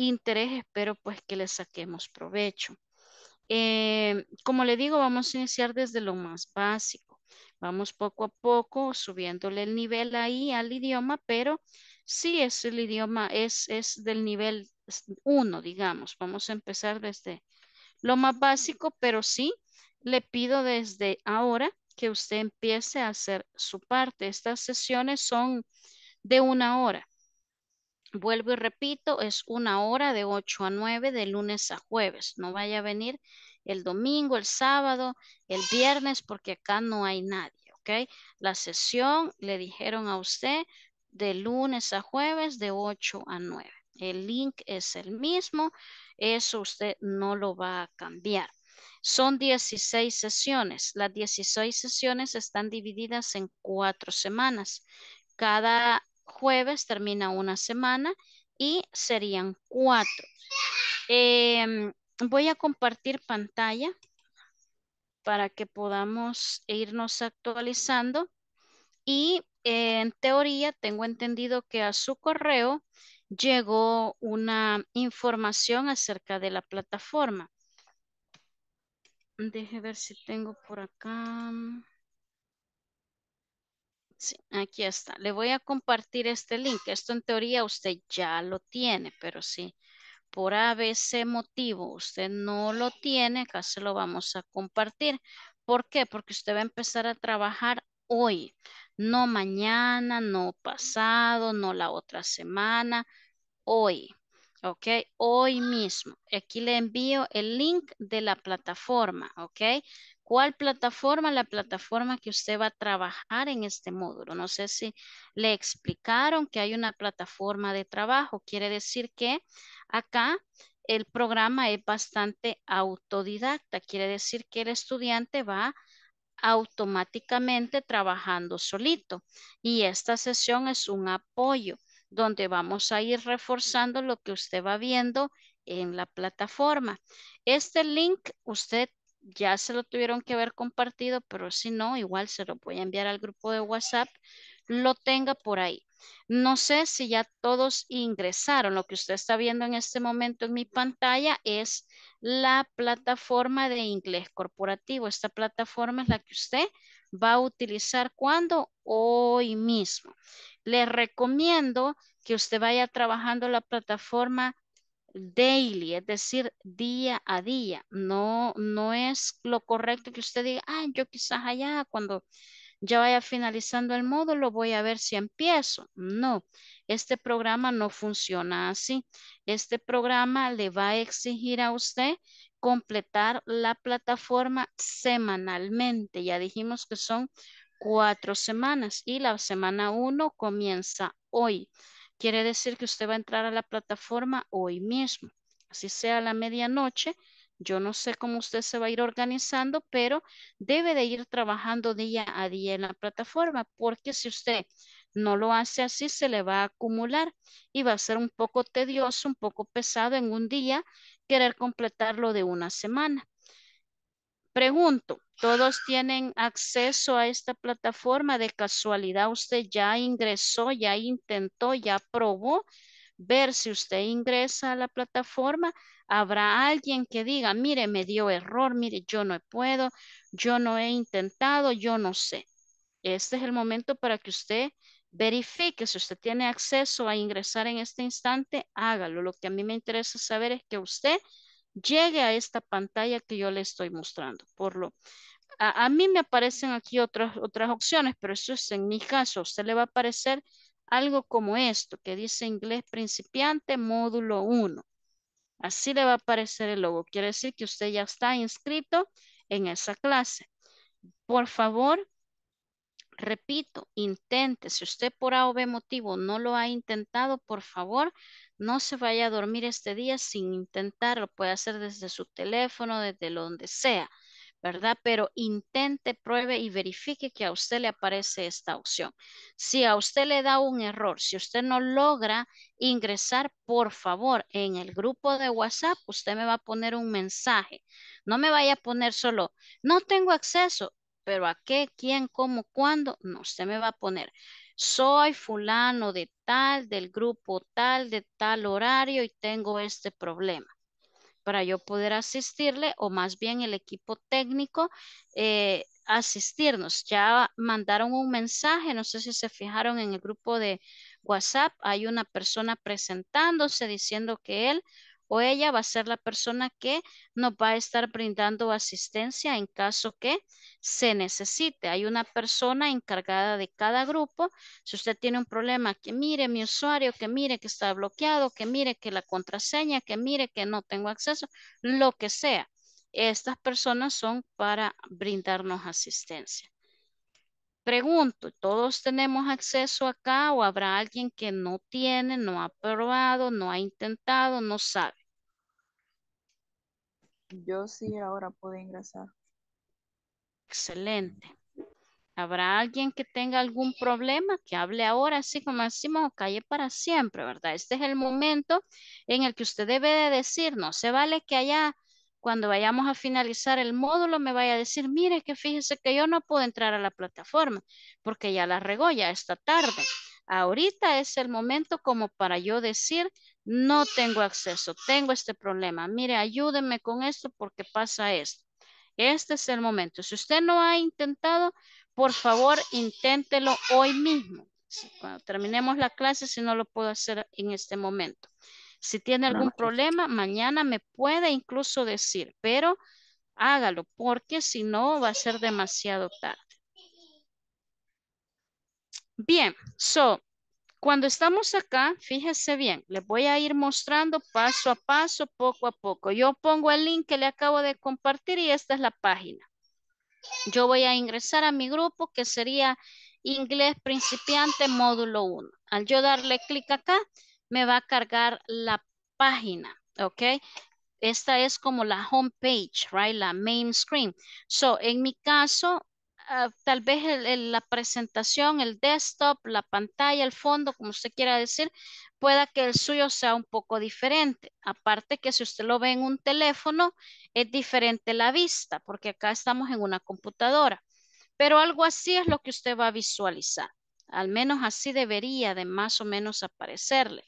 interés, espero pues que le saquemos provecho. Eh, como le digo, vamos a iniciar desde lo más básico. Vamos poco a poco subiéndole el nivel ahí al idioma, pero sí es el idioma, es, es del nivel 1, digamos. Vamos a empezar desde lo más básico, pero sí le pido desde ahora que usted empiece a hacer su parte. Estas sesiones son de una hora. Vuelvo y repito, es una hora de 8 a 9 de lunes a jueves. No vaya a venir el domingo, el sábado, el viernes, porque acá no hay nadie, ¿ok? La sesión le dijeron a usted de lunes a jueves de 8 a 9. El link es el mismo, eso usted no lo va a cambiar. Son 16 sesiones. Las 16 sesiones están divididas en cuatro semanas. Cada jueves termina una semana y serían cuatro. Em, voy a compartir pantalla para que podamos irnos actualizando. Y en teoría tengo entendido que a su correo llegó una información acerca de la plataforma. Deje ver si tengo por acá aquí está. Le voy a compartir este link. Esto en teoría usted ya lo tiene, pero si por ABC motivo usted no lo tiene, acá se lo vamos a compartir. ¿Por qué? Porque usted va a empezar a trabajar hoy, no mañana, no pasado, no la otra semana, hoy. ¿ok? Hoy mismo. Aquí le envío el link de la plataforma, ¿ok? ¿Cuál plataforma? La plataforma que usted va a trabajar en este módulo. No sé si le explicaron que hay una plataforma de trabajo. Quiere decir que acá el programa es bastante autodidacta. Quiere decir que el estudiante va automáticamente trabajando solito. Y esta sesión es un apoyo donde vamos a ir reforzando lo que usted va viendo en la plataforma. Este link usted ya se lo tuvieron que haber compartido, pero si no, igual se lo voy a enviar al grupo de WhatsApp, lo tenga por ahí. No sé si ya todos ingresaron. Lo que usted está viendo en este momento en mi pantalla es la plataforma de inglés corporativo. Esta plataforma es la que usted va a utilizar cuando hoy mismo. Les recomiendo que usted vaya trabajando la plataforma daily, es decir, día a día. No, no es lo correcto que usted diga, ah, yo quizás allá cuando ya vaya finalizando el módulo voy a ver si empiezo. No, este programa no funciona así. Este programa le va a exigir a usted completar la plataforma semanalmente. Ya dijimos que son cuatro semanas y la semana uno comienza hoy. Quiere decir que usted va a entrar a la plataforma hoy mismo, así sea a la medianoche. Yo no sé cómo usted se va a ir organizando, pero debe de ir trabajando día a día en la plataforma, porque si usted no lo hace así, se le va a acumular y va a ser un poco tedioso, un poco pesado en un día querer completarlo de una semana. Pregunto, ¿todos tienen acceso a esta plataforma? De casualidad, usted ya ingresó, ya intentó, ya probó ver si usted ingresa a la plataforma, habrá alguien que diga, mire, me dio error, mire, yo no puedo, yo no he intentado, yo no sé. Este es el momento para que usted verifique si usted tiene acceso a ingresar en este instante, hágalo. Lo que a mí me interesa saber es que usted llegue a esta pantalla que yo le estoy mostrando. Por lo, a, mí me aparecen aquí otras, otras opciones, pero eso es en mi caso. usted le va a aparecer algo como esto, que dice inglés principiante, módulo 1. Así le va a aparecer el logo. Quiere decir que usted ya está inscrito en esa clase. Por favor, repito, intente. Si usted por A o B motivo no lo ha intentado, por favor, no se vaya a dormir este día sin intentar, lo Puede hacer desde su teléfono, desde donde sea, ¿verdad? Pero intente, pruebe y verifique que a usted le aparece esta opción. Si a usted le da un error, si usted no logra ingresar, por favor, en el grupo de WhatsApp, usted me va a poner un mensaje. No me vaya a poner solo, no tengo acceso pero a qué, quién, cómo, cuándo, no, usted me va a poner soy fulano de tal, del grupo tal, de tal horario y tengo este problema para yo poder asistirle o más bien el equipo técnico eh, asistirnos. Ya mandaron un mensaje, no sé si se fijaron en el grupo de WhatsApp, hay una persona presentándose diciendo que él o ella va a ser la persona que nos va a estar brindando asistencia en caso que se necesite. Hay una persona encargada de cada grupo. Si usted tiene un problema, que mire mi usuario, que mire que está bloqueado, que mire que la contraseña, que mire que no tengo acceso, lo que sea. Estas personas son para brindarnos asistencia. Pregunto, ¿todos tenemos acceso acá o habrá alguien que no tiene, no ha probado, no ha intentado, no sabe? Yo sí ahora puedo ingresar. Excelente. Habrá alguien que tenga algún problema, que hable ahora, así como decimos, o calle para siempre, ¿verdad? Este es el momento en el que usted debe de decir, no se vale que allá, cuando vayamos a finalizar el módulo, me vaya a decir, mire que fíjese que yo no puedo entrar a la plataforma, porque ya la regó, ya esta tarde. Ahorita es el momento como para yo decir, no tengo acceso, tengo este problema, mire, ayúdeme con esto porque pasa esto. Este es el momento. Si usted no ha intentado, por favor, inténtelo hoy mismo. Cuando terminemos la clase, si no lo puedo hacer en este momento. Si tiene algún problema, mañana me puede incluso decir, pero hágalo, porque si no va a ser demasiado tarde. Bien, so, cuando estamos acá, fíjese bien, les voy a ir mostrando paso a paso, poco a poco. Yo pongo el link que le acabo de compartir y esta es la página. Yo voy a ingresar a mi grupo que sería Inglés Principiante Módulo 1. Al yo darle clic acá, me va a cargar la página, ¿ok? Esta es como la home page, right? La main screen. So, en mi caso, Ah, tal vez la presentación, el desktop, la pantalla, el fondo, como usted quiera decir, pueda que el suyo sea un poco diferente. Aparte que si usted lo ve en un teléfono, es diferente la vista, porque acá estamos en una computadora. Pero algo así es lo que usted va a visualizar. Al menos así debería de más o menos aparecerle.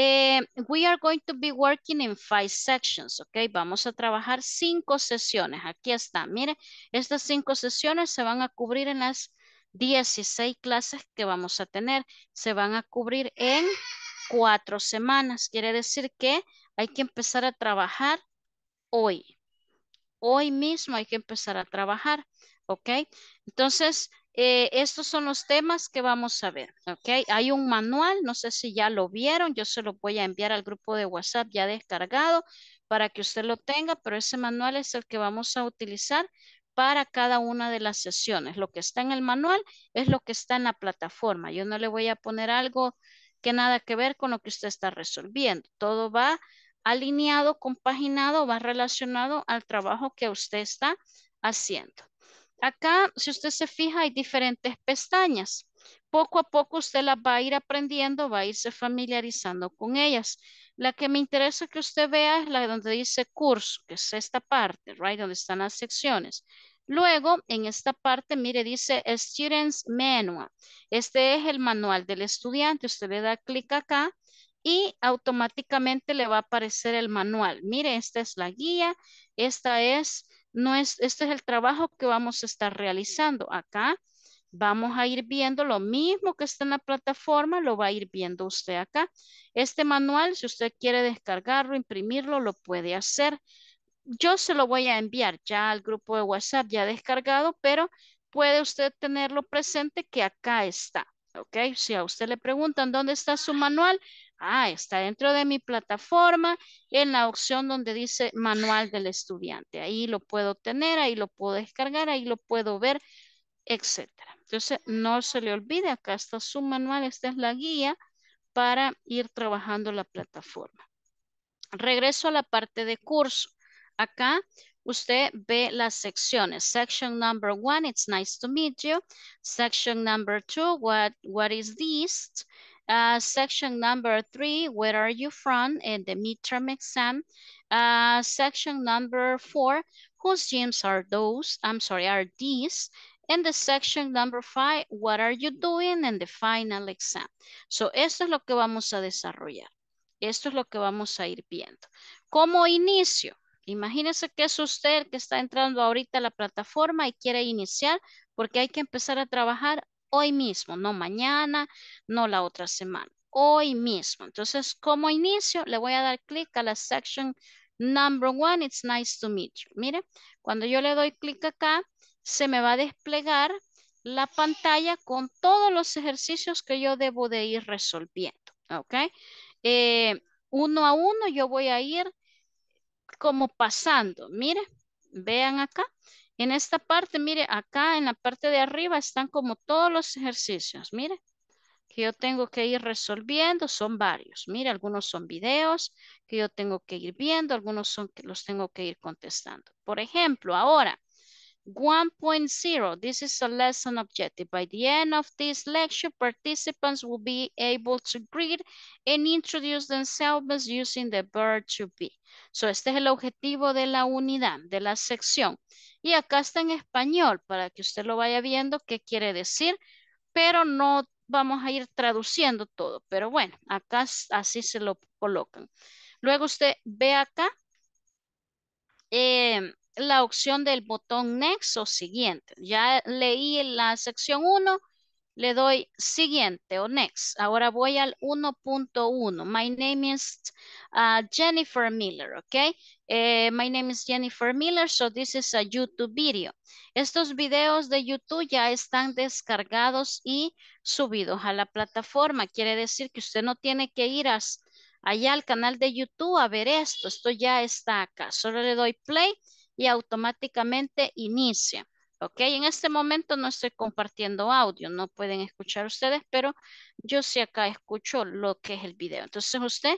Eh, we are going to be working in five sections, ¿ok? Vamos a trabajar cinco sesiones. Aquí está, Mire, estas cinco sesiones se van a cubrir en las 16 clases que vamos a tener. Se van a cubrir en cuatro semanas. Quiere decir que hay que empezar a trabajar hoy. Hoy mismo hay que empezar a trabajar, ¿ok? Entonces, eh, estos son los temas que vamos a ver, ¿ok? Hay un manual, no sé si ya lo vieron, yo se lo voy a enviar al grupo de WhatsApp ya descargado para que usted lo tenga, pero ese manual es el que vamos a utilizar para cada una de las sesiones. Lo que está en el manual es lo que está en la plataforma. Yo no le voy a poner algo que nada que ver con lo que usted está resolviendo. Todo va alineado, compaginado, va relacionado al trabajo que usted está haciendo. Acá, si usted se fija, hay diferentes pestañas. Poco a poco usted las va a ir aprendiendo, va a irse familiarizando con ellas. La que me interesa que usted vea es la donde dice curso, que es esta parte, right, donde están las secciones. Luego, en esta parte, mire, dice Students Manual. Este es el manual del estudiante. Usted le da clic acá y automáticamente le va a aparecer el manual. Mire, esta es la guía, esta es no es, este es el trabajo que vamos a estar realizando. Acá vamos a ir viendo lo mismo que está en la plataforma, lo va a ir viendo usted acá. Este manual, si usted quiere descargarlo, imprimirlo, lo puede hacer. Yo se lo voy a enviar ya al grupo de WhatsApp ya descargado, pero puede usted tenerlo presente que acá está. ¿ok? Si a usted le preguntan dónde está su manual, Ah, está dentro de mi plataforma en la opción donde dice manual del estudiante. Ahí lo puedo tener, ahí lo puedo descargar, ahí lo puedo ver, etc. Entonces, no se le olvide, acá está su manual, esta es la guía para ir trabajando la plataforma. Regreso a la parte de curso. Acá usted ve las secciones. Section number one, it's nice to meet you. Section number two, what, what is this? Uh, section number three, where are you from? in the midterm exam. Uh, section number four, whose gyms are those? I'm sorry, are these? and the section number five, what are you doing in the final exam? So, esto es lo que vamos a desarrollar. Esto es lo que vamos a ir viendo. Como inicio, Imagínese que es usted que está entrando ahorita a la plataforma y quiere iniciar porque hay que empezar a trabajar hoy mismo, no mañana, no la otra semana, hoy mismo. Entonces, como inicio, le voy a dar clic a la section number one, it's nice to meet you. Mire, cuando yo le doy clic acá, se me va a desplegar la pantalla con todos los ejercicios que yo debo de ir resolviendo, ¿ok? Eh, uno a uno yo voy a ir como pasando, mire, vean acá, en esta parte, mire, acá en la parte de arriba están como todos los ejercicios, mire, que yo tengo que ir resolviendo, son varios. Mire, algunos son videos que yo tengo que ir viendo, algunos son que los tengo que ir contestando. Por ejemplo, ahora, 1.0, this is a lesson objective. By the end of this lecture, participants will be able to greet and introduce themselves using the verb to be. So, este es el objetivo de la unidad, de la sección. Y acá está en español para que usted lo vaya viendo qué quiere decir, pero no vamos a ir traduciendo todo. Pero bueno, acá así se lo colocan. Luego usted ve acá em, la opción del botón next o siguiente. Ya leí la sección 1 le doy siguiente o next. Ahora voy al 1.1. My name is uh, Jennifer Miller, ¿ok? Eh, my name is Jennifer Miller, so this is a YouTube video. Estos videos de YouTube ya están descargados y subidos a la plataforma. Quiere decir que usted no tiene que ir a, allá al canal de YouTube a ver esto. Esto ya está acá. Solo le doy play y automáticamente inicia. Ok, en este momento no estoy compartiendo audio, no pueden escuchar ustedes, pero yo sí acá escucho lo que es el video. Entonces usted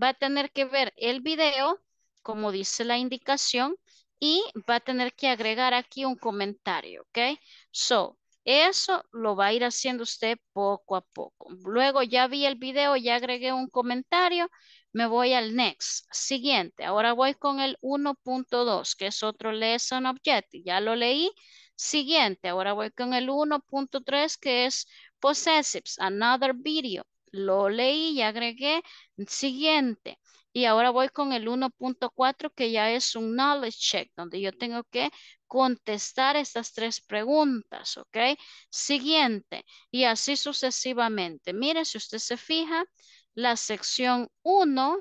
va a tener que ver el video, como dice la indicación, y va a tener que agregar aquí un comentario, ¿ok? So, eso lo va a ir haciendo usted poco a poco. Luego ya vi el video, ya agregué un comentario, me voy al next, siguiente. Ahora voy con el 1.2, que es otro lesson object, Ya lo leí, Siguiente, ahora voy con el 1.3 que es possessives, another video. Lo leí y agregué, siguiente. Y ahora voy con el 1.4 que ya es un knowledge check, donde yo tengo que contestar estas tres preguntas, ¿ok? Siguiente, y así sucesivamente. Mire, si usted se fija, la sección 1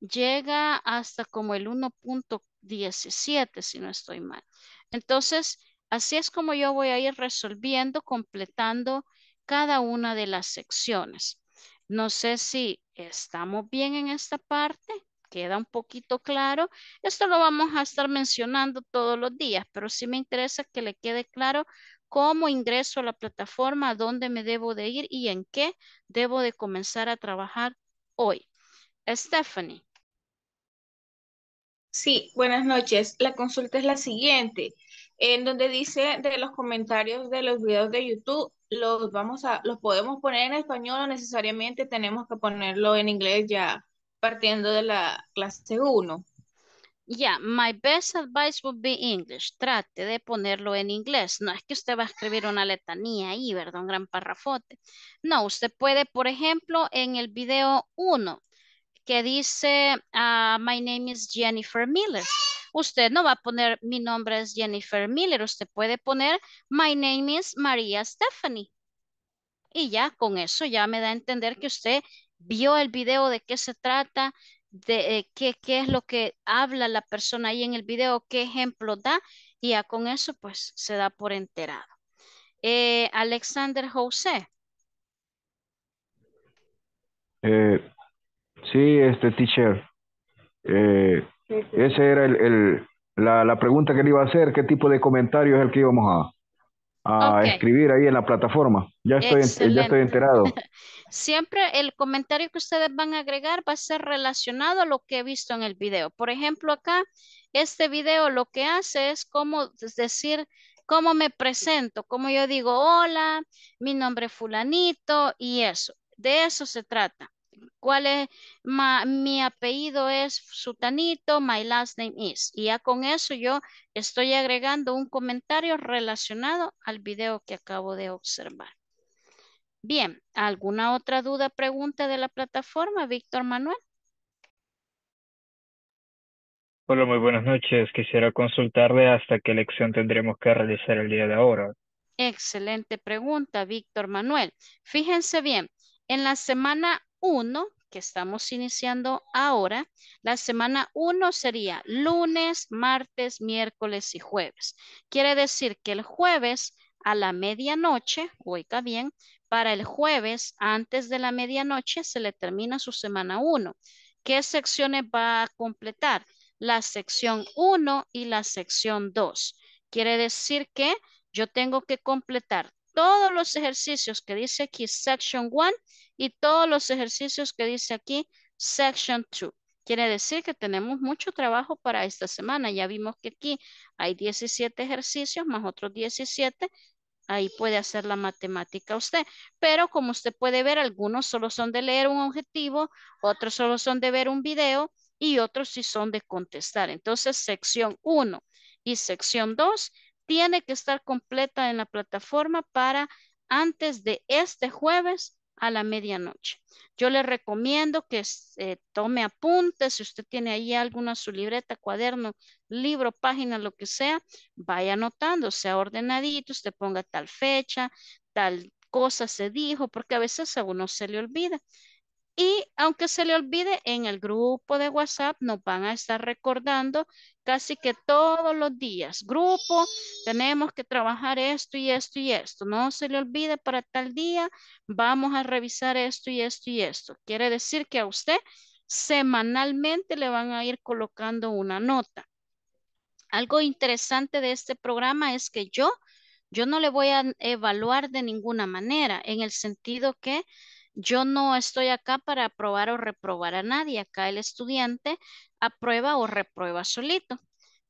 llega hasta como el 1.17, si no estoy mal. Entonces, Así es como yo voy a ir resolviendo, completando cada una de las secciones. No sé si estamos bien en esta parte, queda un poquito claro. Esto lo vamos a estar mencionando todos los días, pero sí me interesa que le quede claro cómo ingreso a la plataforma, a dónde me debo de ir y en qué debo de comenzar a trabajar hoy. Stephanie. Sí, buenas noches. La consulta es la siguiente en donde dice de los comentarios de los videos de YouTube, los vamos a, los podemos poner en español o necesariamente tenemos que ponerlo en inglés ya partiendo de la clase 1. Ya, my best advice would be English. Trate de ponerlo en inglés. No es que usted va a escribir una letanía ahí, ¿verdad? Un gran parrafote. No, usted puede, por ejemplo, en el video 1 que dice, uh, my name is Jennifer Miller. Usted no va a poner mi nombre es Jennifer Miller. Usted puede poner my name is Maria Stephanie. Y ya con eso ya me da a entender que usted vio el video de qué se trata, de eh, qué, qué es lo que habla la persona ahí en el video, qué ejemplo da. Y ya con eso pues se da por enterado. Eh, Alexander José. Eh, sí, este teacher. Eh, esa era el, la, pregunta que le iba a hacer, qué tipo de comentarios es el que íbamos a, a escribir ahí en la plataforma. Ya estoy, ya estoy enterado. Siempre el comentario que ustedes van a agregar va a ser relacionado a lo que he visto en el video. Por ejemplo, acá, este video lo que hace es cómo decir cómo me presento, cómo yo digo, hola, mi nombre es fulanito y eso. De eso se trata cuál es mi apellido es Sutanito, my last name is. Y ya con eso yo estoy agregando un comentario relacionado al video que acabo de observar. Bien, ¿alguna otra duda, pregunta de la plataforma, Víctor Manuel? Hola, muy buenas noches. Quisiera consultarle hasta qué lección tendremos que realizar el día de ahora. Excelente pregunta, Víctor Manuel. Fíjense bien, en la semana 1 que estamos iniciando ahora, la semana 1 sería lunes, martes, miércoles y jueves. Quiere decir que el jueves a la medianoche, oiga bien, para el jueves antes de la medianoche se le termina su semana 1. ¿Qué secciones va a completar? La sección 1 y la sección 2. Quiere decir que yo tengo que completar todos los ejercicios que dice aquí section 1 y todos los ejercicios que dice aquí section 2. Quiere decir que tenemos mucho trabajo para esta semana. Ya vimos que aquí hay 17 ejercicios más otros 17. Ahí puede hacer la matemática usted. Pero como usted puede ver, algunos solo son de leer un objetivo, otros solo son de ver un video y otros sí son de contestar. Entonces, sección 1 y sección 2 tiene que estar completa en la plataforma para antes de este jueves a la medianoche. Yo le recomiendo que eh, tome apuntes, si usted tiene ahí alguna su libreta, cuaderno, libro, página, lo que sea, vaya anotando, sea ordenadito, usted ponga tal fecha, tal cosa se dijo, porque a veces a uno se le olvida. Y aunque se le olvide, en el grupo de WhatsApp nos van a estar recordando casi que todos los días. Grupo, tenemos que trabajar esto y esto y esto. No se le olvide para tal día, vamos a revisar esto y esto y esto. Quiere decir que a usted semanalmente le van a ir colocando una nota. Algo interesante de este programa es que yo, yo no le voy a evaluar de ninguna manera, en el sentido que yo no estoy acá para aprobar o reprobar a nadie. Acá el estudiante aprueba o reprueba solito.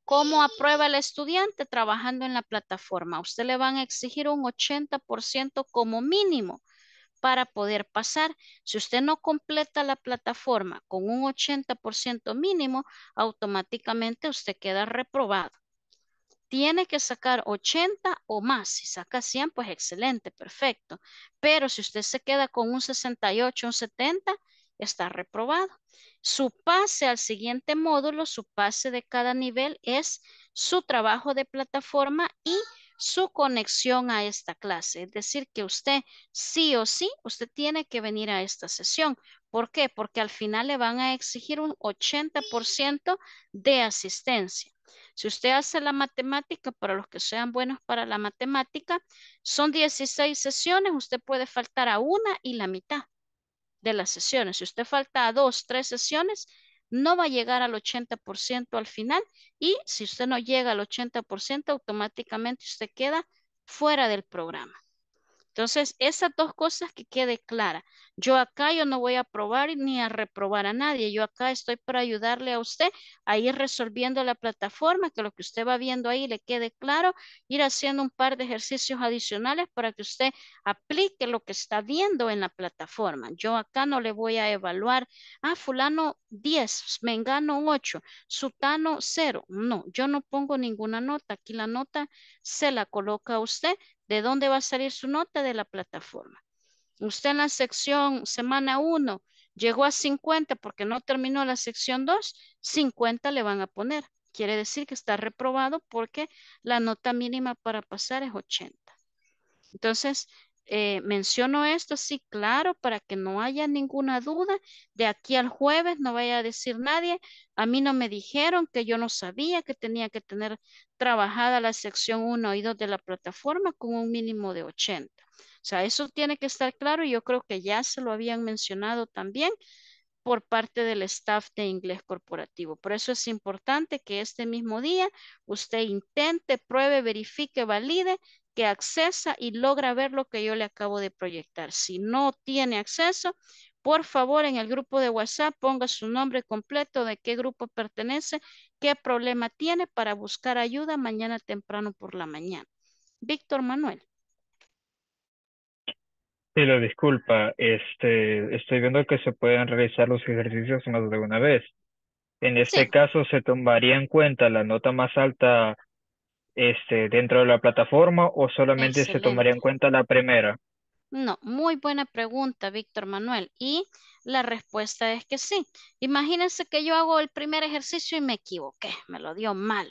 ¿Cómo aprueba el estudiante? Trabajando en la plataforma. usted le van a exigir un 80% como mínimo para poder pasar. Si usted no completa la plataforma con un 80% mínimo, automáticamente usted queda reprobado. Tiene que sacar 80 o más. Si saca 100, pues excelente, perfecto. Pero si usted se queda con un 68, un 70, está reprobado. Su pase al siguiente módulo, su pase de cada nivel es su trabajo de plataforma y su conexión a esta clase. Es decir, que usted sí o sí, usted tiene que venir a esta sesión. ¿Por qué? Porque al final le van a exigir un 80% de asistencia. Si usted hace la matemática, para los que sean buenos para la matemática, son 16 sesiones, usted puede faltar a una y la mitad de las sesiones. Si usted falta a dos, tres sesiones, no va a llegar al 80% al final y si usted no llega al 80%, automáticamente usted queda fuera del programa. Entonces, esas dos cosas que quede clara. Yo acá yo no voy a probar ni a reprobar a nadie. Yo acá estoy para ayudarle a usted a ir resolviendo la plataforma, que lo que usted va viendo ahí le quede claro, ir haciendo un par de ejercicios adicionales para que usted aplique lo que está viendo en la plataforma. Yo acá no le voy a evaluar, a ah, fulano 10, mengano 8, sutano 0. No, yo no pongo ninguna nota. Aquí la nota se la coloca a usted ¿De dónde va a salir su nota? De la plataforma. Usted en la sección semana 1 llegó a 50 porque no terminó la sección 2, 50 le van a poner. Quiere decir que está reprobado porque la nota mínima para pasar es 80. Entonces, eh, menciono esto así claro para que no haya ninguna duda. De aquí al jueves no vaya a decir nadie. A mí no me dijeron que yo no sabía que tenía que tener trabajada la sección 1 y 2 de la plataforma con un mínimo de 80. O sea, eso tiene que estar claro y yo creo que ya se lo habían mencionado también por parte del staff de inglés corporativo. Por eso es importante que este mismo día usted intente, pruebe, verifique, valide que accesa y logra ver lo que yo le acabo de proyectar. Si no tiene acceso, por favor en el grupo de WhatsApp ponga su nombre completo, de qué grupo pertenece, qué problema tiene para buscar ayuda mañana temprano por la mañana. Víctor Manuel. Sí, lo disculpa, este, estoy viendo que se pueden realizar los ejercicios más de una vez. En este caso, se tomaría en cuenta la nota más alta este, dentro de la plataforma o solamente se tomaría en cuenta la primera? No, muy buena pregunta, Víctor Manuel. Y la respuesta es que sí. Imagínense que yo hago el primer ejercicio y me equivoqué, me lo dio malo.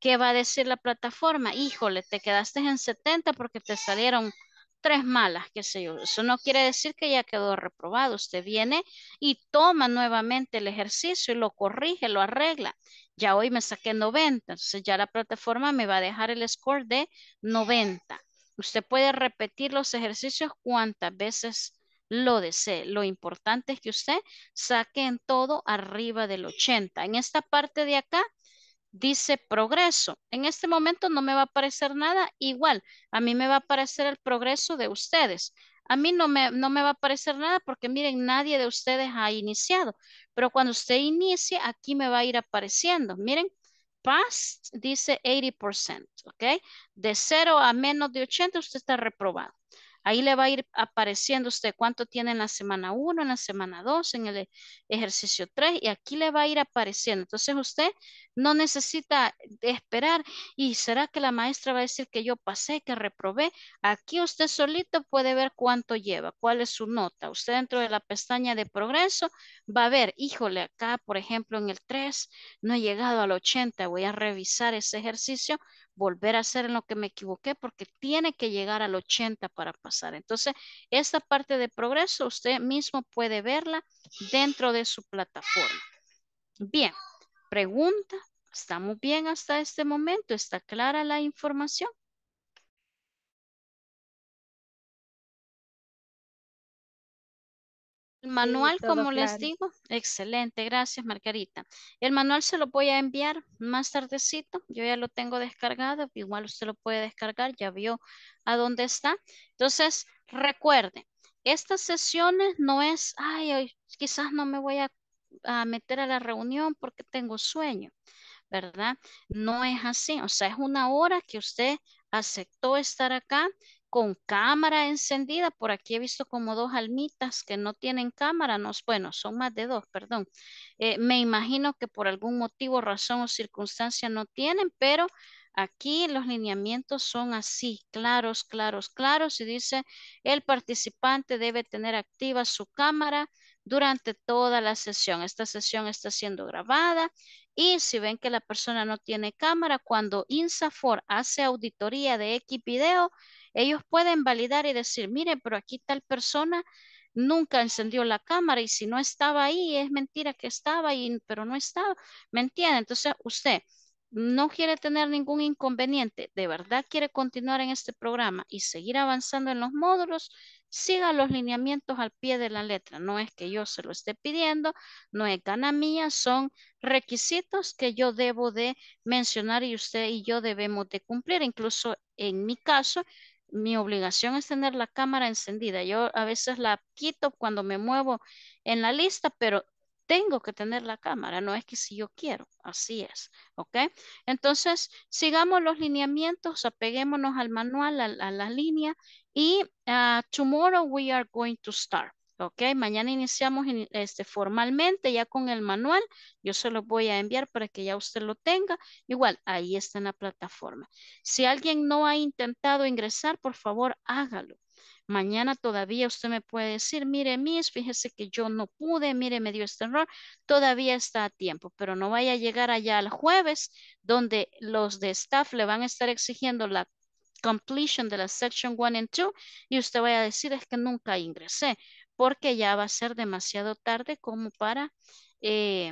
¿Qué va a decir la plataforma? Híjole, te quedaste en 70 porque te salieron tres malas, qué sé yo. Eso no quiere decir que ya quedó reprobado. Usted viene y toma nuevamente el ejercicio y lo corrige, lo arregla. Ya hoy me saqué 90, entonces ya la plataforma me va a dejar el score de 90. Usted puede repetir los ejercicios cuantas veces lo desee. Lo importante es que usted saque en todo arriba del 80. En esta parte de acá dice progreso. En este momento no me va a aparecer nada igual. A mí me va a aparecer el progreso de ustedes a mí no me, no me va a aparecer nada porque miren, nadie de ustedes ha iniciado, pero cuando usted inicie, aquí me va a ir apareciendo. Miren, past dice 80%, ¿ok? De 0 a menos de 80 usted está reprobado. Ahí le va a ir apareciendo usted cuánto tiene en la semana 1, en la semana 2, en el ejercicio 3 y aquí le va a ir apareciendo. Entonces usted no necesita esperar y será que la maestra va a decir que yo pasé, que reprobé. Aquí usted solito puede ver cuánto lleva, cuál es su nota. Usted dentro de la pestaña de progreso va a ver, híjole, acá, por ejemplo, en el 3 no he llegado al 80, voy a revisar ese ejercicio, volver a hacer en lo que me equivoqué porque tiene que llegar al 80 para pasar. Entonces, esta parte de progreso usted mismo puede verla dentro de su plataforma. Bien, pregunta, ¿estamos bien hasta este momento? ¿Está clara la información? manual, como les digo, excelente, gracias Margarita. El manual se lo voy a enviar más tardecito, yo ya lo tengo descargado, igual usted lo puede descargar, ya vio a dónde está. Entonces, recuerde, estas sesiones no es, ay, hoy quizás no me voy a, a meter a la reunión porque tengo sueño, ¿verdad? No es así, o sea, es una hora que usted aceptó estar acá con cámara encendida. Por aquí he visto como dos almitas que no tienen cámara. No, bueno, son más de dos, perdón. Eh, me imagino que por algún motivo, razón o circunstancia no tienen, pero aquí los lineamientos son así, claros, claros, claros. Y dice, el participante debe tener activa su cámara durante toda la sesión. Esta sesión está siendo grabada y si ven que la persona no tiene cámara, cuando INSAFOR hace auditoría de X video, ellos pueden validar y decir, mire, pero aquí tal persona nunca encendió la cámara y si no estaba ahí, es mentira que estaba, y, pero no estaba. ¿Me entiende? Entonces, usted no quiere tener ningún inconveniente, de verdad quiere continuar en este programa y seguir avanzando en los módulos, siga los lineamientos al pie de la letra. No es que yo se lo esté pidiendo, no es gana mía, son requisitos que yo debo de mencionar y usted y yo debemos de cumplir. Incluso en mi caso, mi obligación es tener la cámara encendida. Yo a veces la quito cuando me muevo en la lista, pero tengo que tener la cámara, no es que si yo quiero, así es, ¿ok? Entonces, sigamos los lineamientos, apeguémonos al manual, a, la línea, y ah, tomorrow we are going to start. Ok, mañana iniciamos este, formalmente ya con el manual. Yo se lo voy a enviar para que ya usted lo tenga. Igual, ahí está en la plataforma. Si alguien no ha intentado ingresar, por favor, hágalo. Mañana todavía usted me puede decir, mire, Miss, fíjese que yo no pude, mire, me dio este error. Todavía está a tiempo, pero no vaya a llegar allá al jueves, donde los de staff le van a estar exigiendo la completion de la section 1 and 2 y usted vaya a decir, es que nunca ingresé porque ya va a ser demasiado tarde como para eh,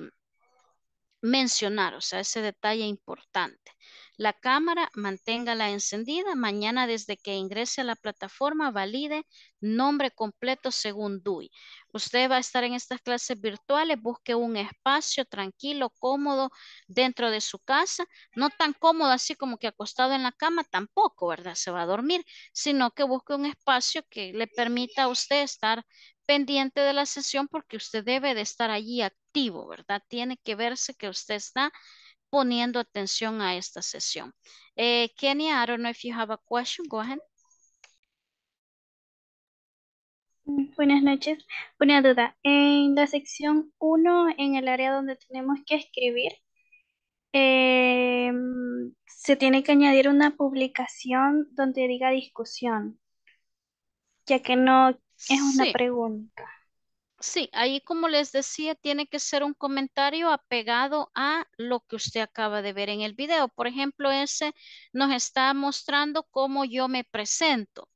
mencionar, o sea, ese detalle importante. La cámara, manténgala encendida. Mañana desde que ingrese a la plataforma, valide nombre completo según DUI. Usted va a estar en estas clases virtuales, busque un espacio tranquilo, cómodo dentro de su casa, no tan cómodo así como que acostado en la cama tampoco, ¿verdad? Se va a dormir, sino que busque un espacio que le permita a usted estar pendiente de la sesión porque usted debe de estar allí activo, ¿verdad? Tiene que verse que usted está poniendo atención a esta sesión. Eh, Kenia, I don't know if you have a question. Go ahead. Buenas noches. Una duda. En la sección 1, en el área donde tenemos que escribir, em, se tiene que añadir una publicación donde diga discusión, ya que no es una pregunta. Sí, ahí como les decía, tiene que ser un comentario apegado a lo que usted acaba de ver en el video. Por ejemplo, ese nos está mostrando cómo yo me presento.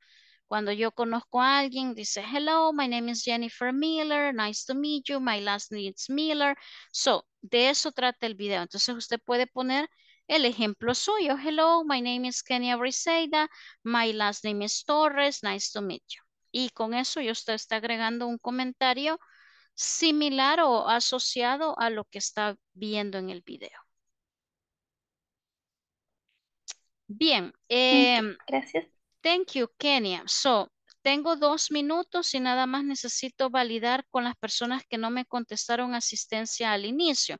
Cuando yo conozco a alguien, dice, hello, my name is Jennifer Miller, nice to meet you, my last name is Miller. So, de eso trata el video. Entonces, usted puede poner el ejemplo suyo. Hello, my name is Kenya Briseida, my last name is Torres, nice to meet you. Y con eso yo usted está agregando un comentario similar o asociado a lo que está viendo en el video. Bien. Em, gracias. Thank you, Kenia. So, tengo dos minutos y nada más necesito validar con las personas que no me contestaron asistencia al inicio.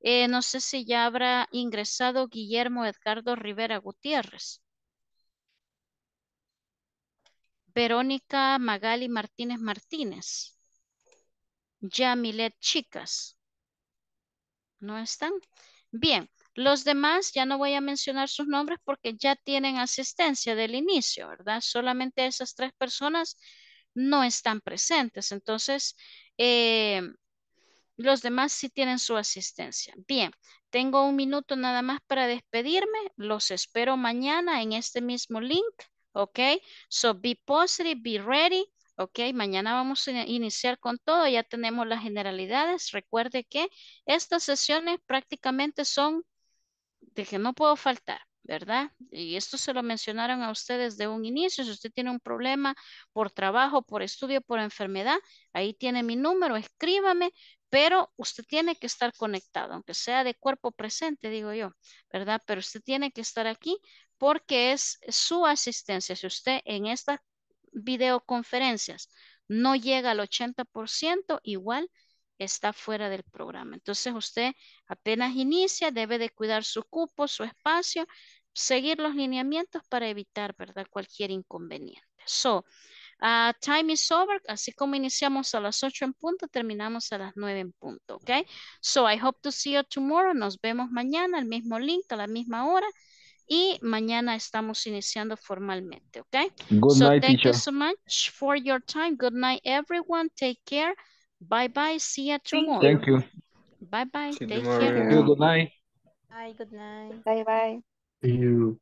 Eh, no sé si ya habrá ingresado Guillermo Edgardo Rivera Gutiérrez. Verónica Magali Martínez Martínez. Yamilet Chicas. ¿No están? Bien, los demás ya no voy a mencionar sus nombres porque ya tienen asistencia del inicio, ¿verdad? Solamente esas tres personas no están presentes. Entonces, eh, los demás sí tienen su asistencia. Bien, tengo un minuto nada más para despedirme. Los espero mañana en este mismo link ¿ok? So be positive, be ready, ¿ok? Mañana vamos a iniciar con todo, ya tenemos las generalidades. Recuerde que estas sesiones prácticamente son de que no puedo faltar, ¿verdad? Y esto se lo mencionaron a ustedes de un inicio. Si usted tiene un problema por trabajo, por estudio, por enfermedad, ahí tiene mi número, escríbame, pero usted tiene que estar conectado, aunque sea de cuerpo presente, digo yo, ¿verdad? Pero usted tiene que estar aquí porque es su asistencia. Si usted en estas videoconferencias no llega al 80%, igual está fuera del programa. Entonces usted apenas inicia, debe de cuidar su cupo, su espacio, seguir los lineamientos para evitar, ¿verdad? Cualquier inconveniente. So, ah, time is over. Así como iniciamos a las 8 en punto, terminamos a las 9 en punto, ¿ok? So, I hope to see you tomorrow. Nos vemos mañana, al mismo link, a la misma hora y mañana estamos iniciando formalmente, okay? Good so night, thank you so much for your time. Good night, everyone. Take care. Bye-bye. See you tomorrow. Thank you. Bye-bye. Take care. Good night. Bye, good night. Bye-bye. See you.